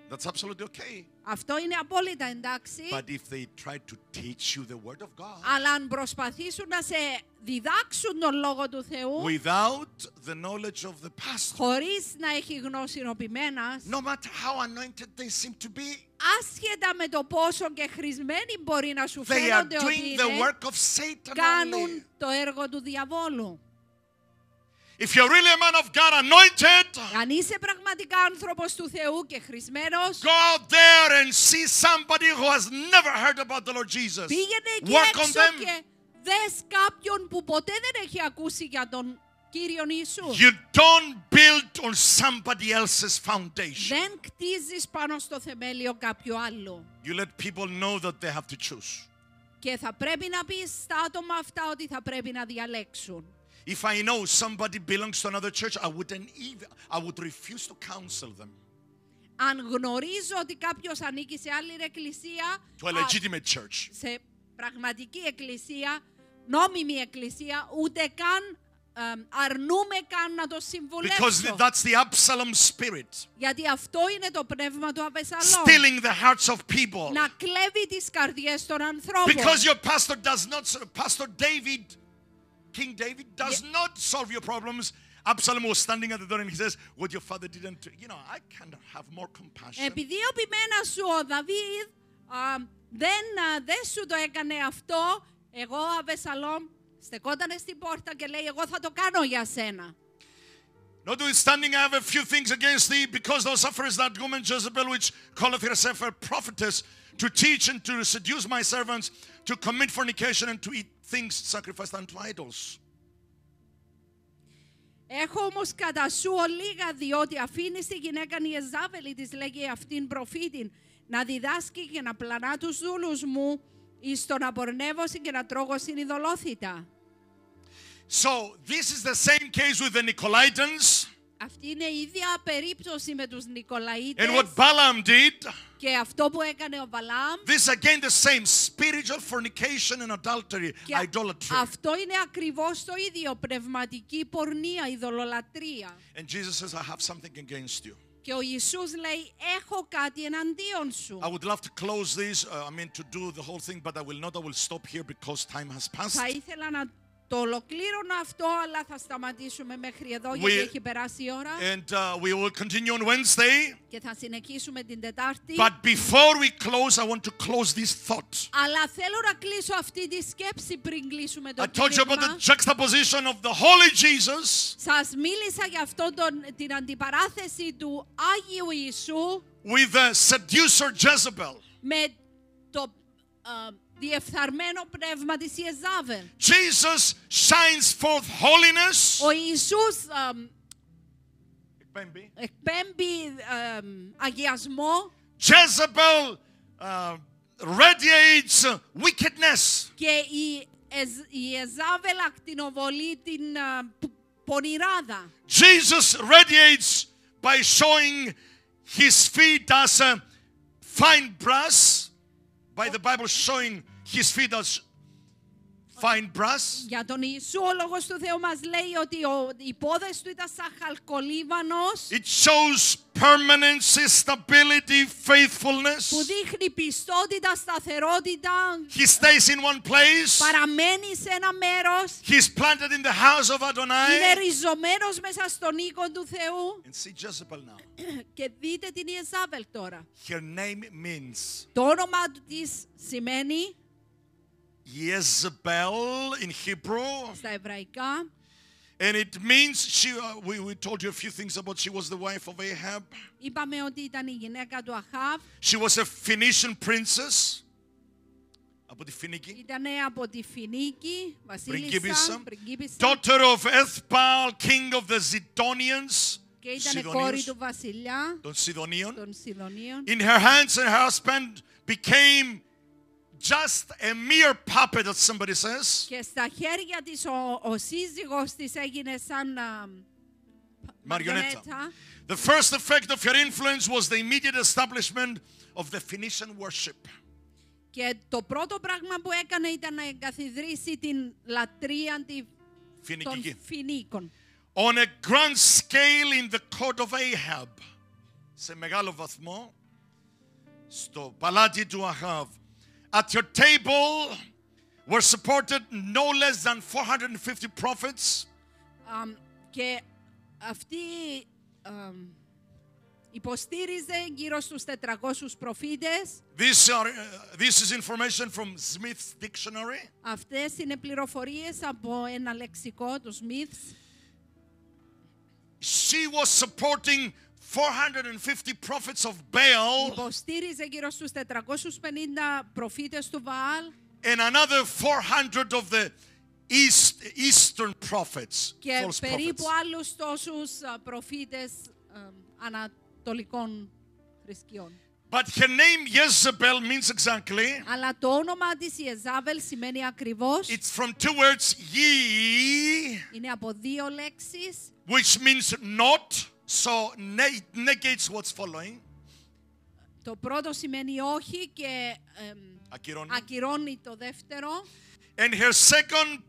That's absolutely okay. Αυτό είναι απόλυτα εντάξει. But if they try to teach you the word of God, αλλά αν προσπαθήσουν να σε διδάξουν τον λόγο του Θεού, without the knowledge of the past, χωρίς να έχει γνώση νοπημένας, no matter how anointed they seem to be, άσχετα με το πόσο και χρησμένοι μπορεί να σου φαίνονται ότι είναι, κάνουν το έργο του διαβόλου. If you're really a man of God, anointed, αν είσαι πραγματικά άνθρωπος του Θεού και χρησμένος, go out there and see somebody who has never heard about the Lord Jesus. Πήγαινε εκεί Work έξω on them. και δες κάποιον που ποτέ δεν έχει ακούσει για τον Κύριον Ιησού. You don't build on somebody else's foundation. Δεν κτίζεις πάνω στο θεμέλιο κάποιου άλλου. You let people know that they have to choose. Και θα πρέπει να πεις στα άτομα αυτά ότι θα πρέπει να διαλέξουν. If I know somebody belongs to another church, I wouldn't even, I would refuse to counsel them. Αν γνωρίζω ότι κάποιος ανήκει σε άλλη εκκλησία, to a legitimate church. σε πραγματική εκκλησία, νόμιμη εκκλησία, ούτε καν αρνούμε καν να το συμβουλέψω. Because that's the Absalom spirit. Γιατί αυτό είναι το πνεύμα του Απεσσαλόμ. the hearts of people. Να κλέβει τις καρδιές των ανθρώπων. Because your pastor does not, Pastor David King David does not solve your problems. Absalom was standing at the door and he says, What your father didn't, do. you know, I can have more compassion. Επειδή σου ο δεν, δεν σου το έκανε αυτό, εγώ, Αβεσαλόμ, στεκόταν στην πόρτα και λέει, εγώ θα το κάνω για σένα. Notwithstanding, I have a few things against thee, because thou sufferest that woman Jezebel, which calleth herself a prophetess, to teach and to seduce my servants, to commit fornication and to eat things sacrificed unto idols. Έχω όμω κατά σου λίγα διότι αφήνει τη γυναίκα Ιεζάβελη, τη λέγει αυτήν προφήτην, να διδάσκει και να πλανά του δούλου μου εις τον απορνεύωση και να τρώγω συνειδολόθητα. So this is the same case with the Nicolaitans. Αυτή είναι η ίδια περίπτωση με τους Νικολαίτες. And what Balaam did, και αυτό που έκανε ο Βαλάμ. This again the same spiritual fornication and adultery, idolatry. Αυτό είναι ακριβώς το ίδιο πνευματική πορνεία, ειδωλολατρία. And Jesus says, I have something against you. Και ο Ιησούς λέει, έχω κάτι εναντίον σου. I would love to close this, uh, I mean to do the whole thing, but I will not. I will stop here because time has passed. Θα ήθελα να το ολοκλήρωνα αυτό, αλλά θα σταματήσουμε μέχρι εδώ we, γιατί έχει περάσει η ώρα. And uh, Και θα συνεχίσουμε την Τετάρτη. But before we close, I want to close this thought. Αλλά θέλω να κλείσω αυτή τη σκέψη πριν κλείσουμε το I told you about the juxtaposition of the Holy Jesus. Σας μίλησα για αυτό τον, την αντιπαράθεση του Άγιου Ιησού. With the seducer Jezebel. Με το uh, διεφθαρμένο πνεύμα της Ιεζάβελ. Jesus shines forth holiness. Ο Ιησούς um, εκπέμπει, εκπέμπει um, αγιασμό. Jezebel uh, radiates wickedness. Και η, η Ιεζάβελ ακτινοβολεί την uh, πονηράδα. Jesus radiates by showing his feet as a fine brass by the Bible showing his feet as fine brass. Για τον Ιησού ο λόγος του Θεού μας λέει ότι ο, οι του ήταν σαν χαλκολίβανος. It shows permanence, stability, faithfulness. Που δείχνει πιστότητα, σταθερότητα. He stays in one place. Παραμένει σε ένα μέρος. He's planted in the house of Adonai. Είναι ριζωμένος μέσα στον οίκο του Θεού. And see Jezebel now. Και δείτε την Ιεζάβελ τώρα. Her name means. Το όνομα της σημαίνει Jezebel in Hebrew. And it means she, uh, we, we told you a few things about she was the wife of Ahab. She was a Phoenician princess. Ήταν από τη Φινίκη, βασίλισσα, πριγκίπισσα. Daughter of Ethbal, king of the Zidonians. Και ήταν κόρη του βασιλιά των In her hands and her husband became just a mere puppet that somebody says. Και στα χέρια της ο, ο σύζυγός της έγινε σαν The first effect of her influence was the immediate establishment of the Phoenician worship. Και το πρώτο πράγμα που έκανε ήταν να εγκαθιδρύσει την λατρεία των Φινίκων. On a grand scale in the court of Ahab, σε μεγάλο βαθμό, στο παλάτι του Αχάβ, at your table were supported no less than 450 prophets. Um, και αυτή um, υποστήριζε γύρω στους 400 προφήτες. This, are, uh, this is information from Smith's dictionary. Αυτές είναι πληροφορίες από ένα λεξικό του Smith's. She was supporting 450 prophets of Baal. Υποστήριζε γύρω στους 450 προφήτες του Βαάλ. And another 400 of the East, Eastern prophets. Και περίπου άλλους τόσους προφήτες ανατολικών θρησκειών. But her name Jezebel means exactly. Αλλά το όνομα της Ιεζάβελ σημαίνει ακριβώς. It's from two words ye. Είναι από δύο λέξεις. Which means not. So it negates what's following. Το πρώτο σημαίνει όχι και ακυρώνει. ακυρώνει το δεύτερο. And her second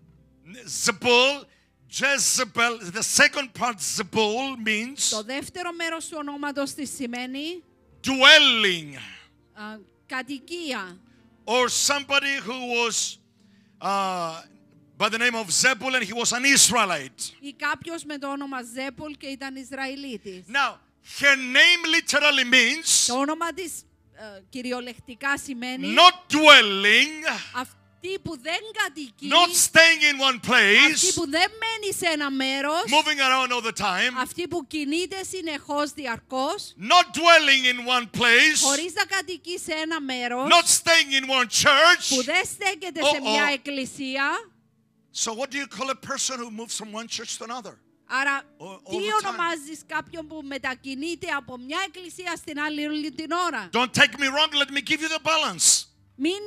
Zebul, Jezebel, the second part Zebul means Το δεύτερο μέρος του ονόματος της σημαίνει dwelling. Uh, κατοικία. Or somebody who was uh, by the name of Zebulun, he was an Israelite. Ή κάποιος με το όνομα Ζέπολ και ήταν Ισραηλίτης. Now, her name literally means Το όνομα της ε, κυριολεκτικά σημαίνει not dwelling, αυτοί που δεν κατοικεί, not staying in one αυτοί place, που δεν μένει σε ένα μέρος, moving around all the time, αυτοί που κινείται συνεχώς διαρκώς, not dwelling in one place, χωρίς να κατοικεί σε ένα μέρος, not staying in one church. που δεν στέκεται σε Oh, oh. μια εκκλησία, so what do you call a person who moves from one church to another? Άρα, τι ονομάζει κάποιον που μετακινείται από μια εκκλησία στην άλλη όλη την ώρα. Don't take me wrong, let me give you the balance. Μην,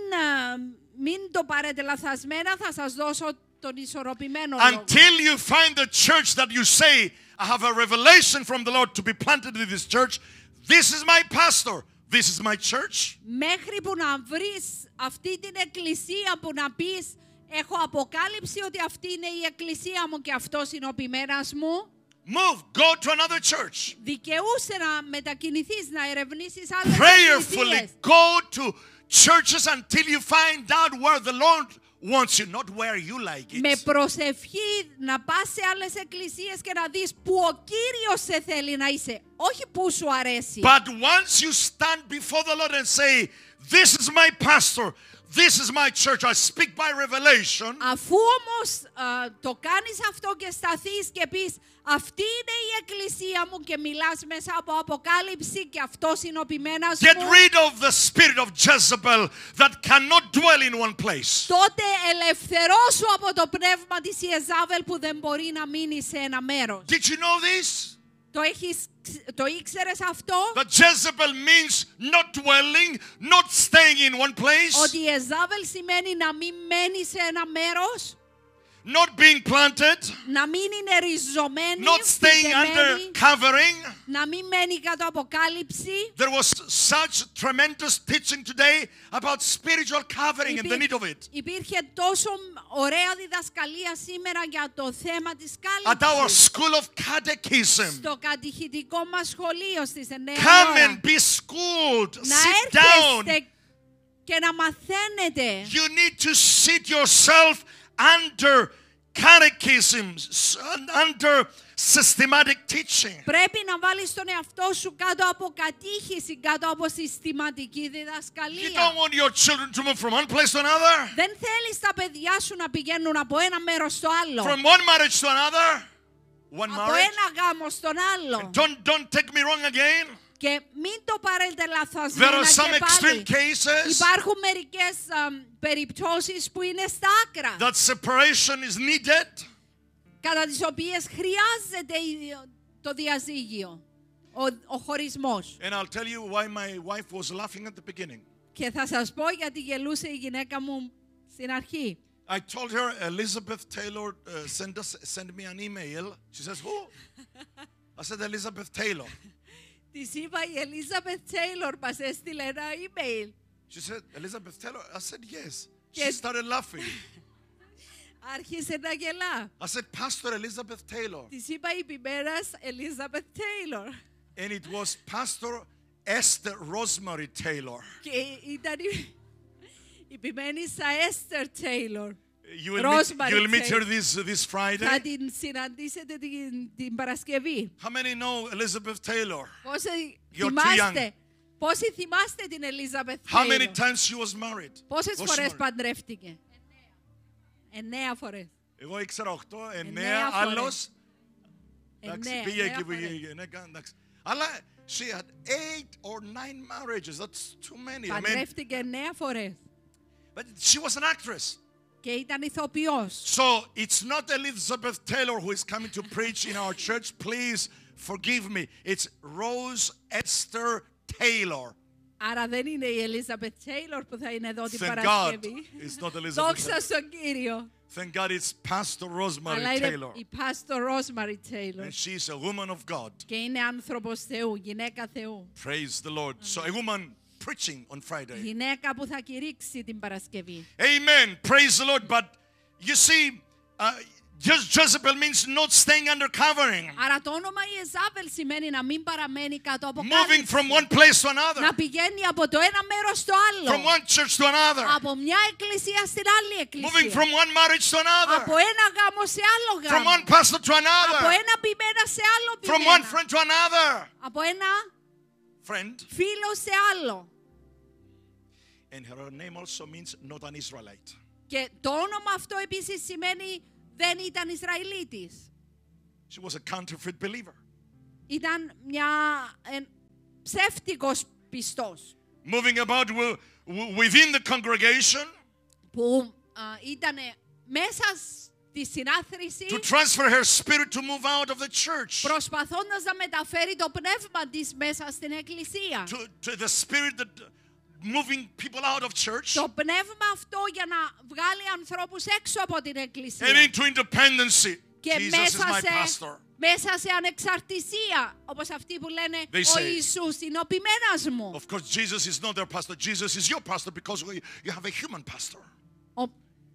μην το πάρετε λαθασμένα, θα σας δώσω τον ισορροπημένο λόγο. Until you find the church that you say, I have a revelation from the Lord to be planted in this church, this is my pastor. This is my church. Μέχρι που να βρεις αυτή την εκκλησία που να πεις Έχω αποκάλυψη ότι αυτή είναι η εκκλησία μου και αυτό είναι ο πειμένα μου. Move, go to another church. Δικαιούσε μετακινηθείς, να ερευνήσεις άλλες Prayerfully go to churches until you find out where the Lord wants you, not where you like it. Με προσευχή να πας σε άλλες εκκλησίες και να δεις που ο Κύριος σε θέλει να είσαι, όχι που σου αρέσει. But once you stand before the Lord and say, This is my pastor. This is my church. I speak by revelation. Αφού όμως uh, το κάνεις αυτό και σταθείς και πεις αυτή είναι η εκκλησία μου και μιλάς μέσα από αποκάλυψη και αυτό είναι ο ποιμένας Get μου. Get rid of the spirit of Jezebel that cannot dwell in one place. Τότε ελευθερώσου από το πνεύμα της Ιεζάβελ που δεν μπορεί να μείνει σε ένα μέρος. Did you know this? Το, ήξερες αυτό. Jezebel means not dwelling, not staying in one place. Ότι η Εζάβελ σημαίνει να μην μένει σε ένα μέρος. Not being planted. Να μην είναι ριζωμένη. Not staying under covering. Να μην μένει κάτω από κάλυψη. There was such tremendous teaching today about spiritual covering and the need of it. Υπήρχε τόσο ωραία διδασκαλία σήμερα για το θέμα της κάλυψης στο κατηχητικό μας σχολείο στις εννέα ώρα να έρχεστε και να μαθαίνετε you need to sit yourself under catechisms systematic teaching. Πρέπει να βάλεις τον εαυτό σου κάτω από κατήχηση, κάτω από συστηματική διδασκαλία. You don't want your children to move from one place to another. Δεν θέλεις τα παιδιά σου να πηγαίνουν από ένα μέρος στο άλλο. From one marriage to another. One από marriage. ένα γάμο στον άλλο. And don't, don't take me wrong again. Και μην το πάρετε λαθασμένα και πάλι. Cases, Υπάρχουν μερικές um, περιπτώσεις που είναι στα άκρα. That separation is needed. κατά τις οποίες χρειάζεται το διαζύγιο, ο, ο χωρισμός. And I'll tell you why my wife was laughing at the beginning. Και θα σας πω γιατί γελούσε η γυναίκα μου στην αρχή. I told her Elizabeth Taylor uh, sent, us, sent me an email. She says, who? I said Elizabeth Taylor. Τη είπα η Elizabeth Taylor μας έστειλε ένα email. She said Elizabeth Taylor. I said yes. She started laughing. Άρχισε να γελά. I said, Pastor Elizabeth Taylor. Της είπα επιμέρας Elizabeth Taylor. And it was Pastor Esther Rosemary Taylor. Και ήταν η επιμέρησα Esther Taylor. You will, meet, you will meet her this, this Friday. How many know Elizabeth Taylor? Πόσοι θυμάστε, πόσοι θυμάστε την Elizabeth Taylor. How many times she was married? Πόσες Εννέαφορες. Εγώ ήξερα οχτώ, εννέα, άλλος. Εντάξει, πήγε εκεί που πήγε. Εντάξει. Αλλά she had eight or nine marriages. That's too many. Παντρεύτηκε εννέα φορές. But she was an actress. Και ήταν ηθοποιός. So it's not Elizabeth Taylor who is coming to preach in our church. Please forgive me. It's Rose Esther Taylor. Άρα δεν είναι η Elizabeth Taylor που θα είναι εδώ την Thank Παρασκευή. God, it's not Elizabeth. Δόξα στον Κύριο. Thank God it's Pastor Rosemary Αλλά Taylor. η Pastor Rosemary Taylor. And she's a woman of God. Και είναι άνθρωπος Θεού, γυναίκα Θεού. Praise the Lord. So a woman preaching on Friday. Γυναίκα που θα κηρύξει την Παρασκευή. Amen. Praise the Lord. But you see, uh, just Jezebel means not staying under covering. Άρα το όνομα Ιεζάβελ σημαίνει να μην παραμένει Moving from one place to another. Να πηγαίνει από το ένα μέρος στο άλλο. From one church to another. Από μια εκκλησία στην άλλη εκκλησία. Moving from one marriage to another. From one pastor to another. From one friend to another. From one friend. φίλο σε άλλο. And her name also means not an Israelite. Και το όνομα αυτό επίσης σημαίνει δεν ήταν Ισραηλίτης. She was a counterfeit believer. Ήταν μια ψεύτικος πιστός. Moving about within the congregation. Που ήταν μέσα στη συνάθρηση to transfer her spirit to move out of the church προσπαθώντας να μεταφέρει το πνεύμα της μέσα στην εκκλησία to, to the spirit that moving people out of church. Το πνεύμα αυτό για να βγάλει ανθρώπους έξω από την εκκλησία. And into independency. Και Jesus μέσα is my σε pastor. μέσα σε ανεξαρτησία, όπως αυτοί που λένε They ο Ιησούς είναι ο ποιμένας μου. Of course Jesus is not their pastor. Jesus is your pastor because you have a human pastor. Ο,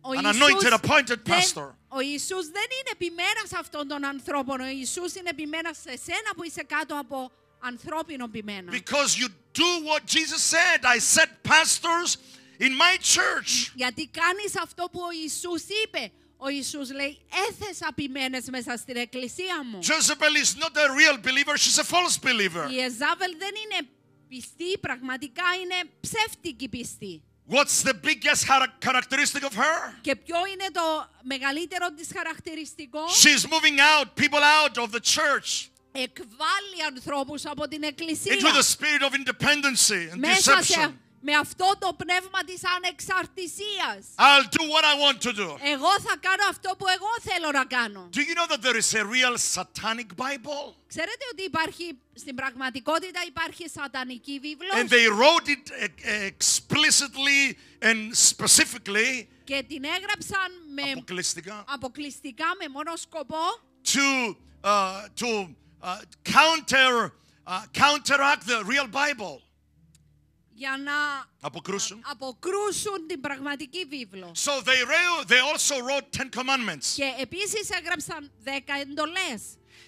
ο An anointed, appointed pastor. Δεν, ο Ιησούς δεν είναι ποιμένας αυτών των ανθρώπων. Ο Ιησούς είναι ποιμένας σε σένα που είσαι κάτω από ανθρώπινο πειμένα. Because you do what Jesus said. I said pastors in my church. Γιατί κάνεις αυτό που ο Ιησούς είπε. Ο Ιησούς λέει, έθεσα ποιμένες μέσα στην εκκλησία μου. Jezebel is not a real believer, she's a false believer. Η Εζάβελ δεν είναι πιστή, πραγματικά είναι ψεύτικη πιστή. What's the biggest characteristic of her? Και ποιο είναι το μεγαλύτερο της χαρακτηριστικό? She's moving out people out of the church. εκβάλλει ανθρώπους από την Εκκλησία into the spirit of independency and μέσα deception. σε με αυτό το πνεύμα της ανεξαρτησίας. I'll do what I want to do. Εγώ θα κάνω αυτό που εγώ θέλω να κάνω. Do you know that there is a real satanic Bible? Ξέρετε ότι υπάρχει στην πραγματικότητα υπάρχει σατανική βιβλία. And they wrote it e- e- explicitly and specifically. Και την έγραψαν με αποκλειστικά, αποκλειστικά με μόνο σκοπό. To uh, to uh, counter, uh, counteract the real Bible. Για να αποκρούσουν, αποκρούσουν την πραγματική βίβλο. So they, they also wrote Ten Commandments. Και επίσης έγραψαν 10 εντολές.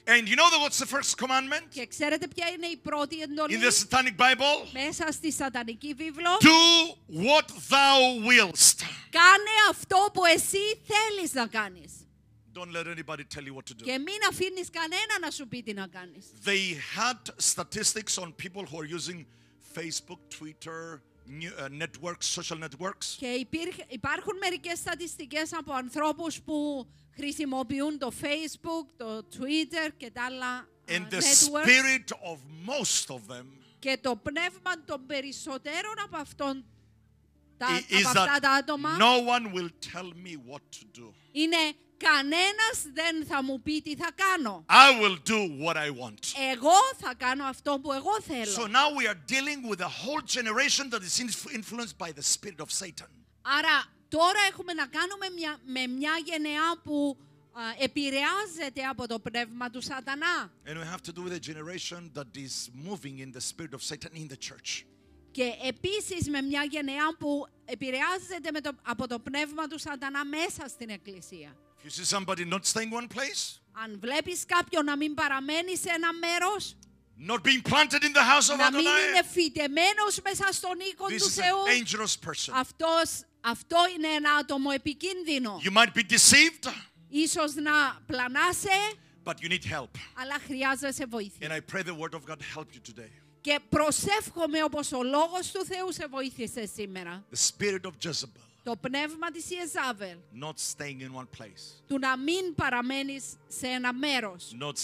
And you know what's the first commandment? Και ξέρετε ποια είναι η πρώτη εντολή? In the Satanic Bible. Μέσα στη σατανική βίβλο. Do what thou willst. Κάνε αυτό που εσύ θέλεις να κάνεις. Don't let anybody tell you what to do. Και μην αφήνεις κανένα να σου πει τι να κάνεις. They had statistics on people who are using Facebook, Twitter, New, uh, networks, social networks. Και υπάρχουν μερικές στατιστικές από ανθρώπους που χρησιμοποιούν το Facebook, το Twitter και τα άλλα In the networks. spirit of most of them και το πνεύμα των περισσότερων από αυτών τα, από αυτά τα άτομα no one will tell me what to do. είναι Κανένας δεν θα μου πει τι θα κάνω. I will do what I want. Εγώ θα κάνω αυτό που εγώ θέλω. So now we are dealing with a whole generation that is influenced by the spirit of Satan. Άρα τώρα έχουμε να κάνουμε μια, με μια γενεά που α, επηρεάζεται από το πνεύμα του σατανά. And we have to do with a generation that is moving in the spirit of Satan in the church. Και επίσης με μια γενεά που επηρεάζεται με το, από το πνεύμα του σατανά μέσα στην εκκλησία. If you see somebody not staying one place, αν βλέπεις κάποιον να μην παραμένει σε ένα μέρος, not being planted in the house of να μην Adonai, είναι φυτεμένος μέσα στον οίκο this του is Θεού, a dangerous person. αυτός, αυτό είναι ένα άτομο επικίνδυνο. You might be deceived, Ίσως να πλανάσαι, but you need help. αλλά χρειάζεσαι βοήθεια. And I pray the word of God help you today. Και προσεύχομαι όπως ο Λόγος του Θεού σε βοήθησε σήμερα. The spirit of Jezebel. Το πνεύμα της Ιεζάβελ. Not staying in one place. Του να μην παραμένεις σε ένα μέρος. Not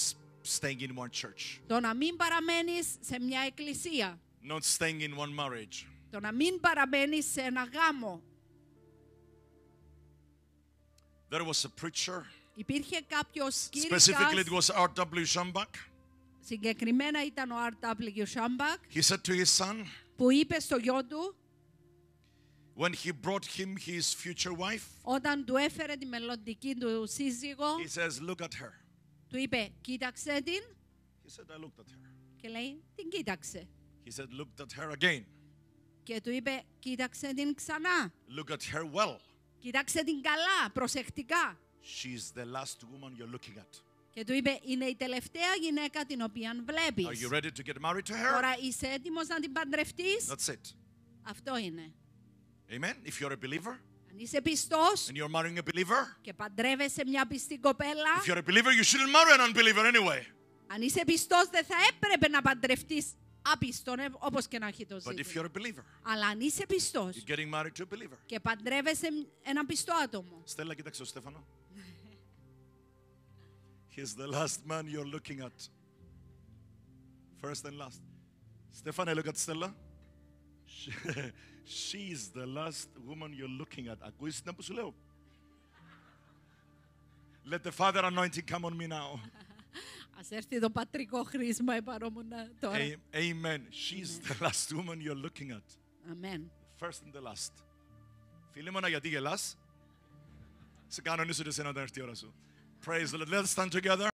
staying in one church. Το να μην παραμένεις σε μια εκκλησία. Not staying in one marriage. Το να μην παραμένεις σε ένα γάμο. There was a preacher. Υπήρχε κάποιος κήρυκας. Specifically it was R.W. Shambach. Συγκεκριμένα ήταν ο R.W. Shambach. He said to his son. Που είπε στο γιο του. When he brought him his future wife, όταν του έφερε τη μελλοντική του σύζυγο, he says, Look at her. του είπε, κοίταξε την. He said, I looked at her. Και λέει, την κοίταξε. He said, looked at her again. Και του είπε, κοίταξε την ξανά. Look at her well. Κοίταξε την καλά, προσεκτικά. She's the last woman you're looking at. Και του είπε, είναι η τελευταία γυναίκα την οποία βλέπεις. Are you ready to get married to her? Τώρα είσαι έτοιμος να την παντρευτείς. That's it. Αυτό είναι. Amen. If you're a believer. and you're marrying a believer, if you're a believer, you shouldn't marry an unbeliever anyway. αν είσαι πιστός θα έπρεπε να παντρευτείς όπως και να But if you're a believer, Αλλά πιστός you're getting married to a believer. και παντρεύεσαι πιστό άτομο. κοίταξε ο Στέφανο. He's the last man you're looking at. First and last. Stefano, look at Stella. She's the last woman you're looking at. Let the father anointing come on me now. Ας Amen. She's the last woman you're looking at. Amen. First and the last. Φιλίμωνα, γιατί γελάς? Σε κανονίσω ότι εσένα όταν έρθει ώρα σου. Praise the Lord. Let's stand together.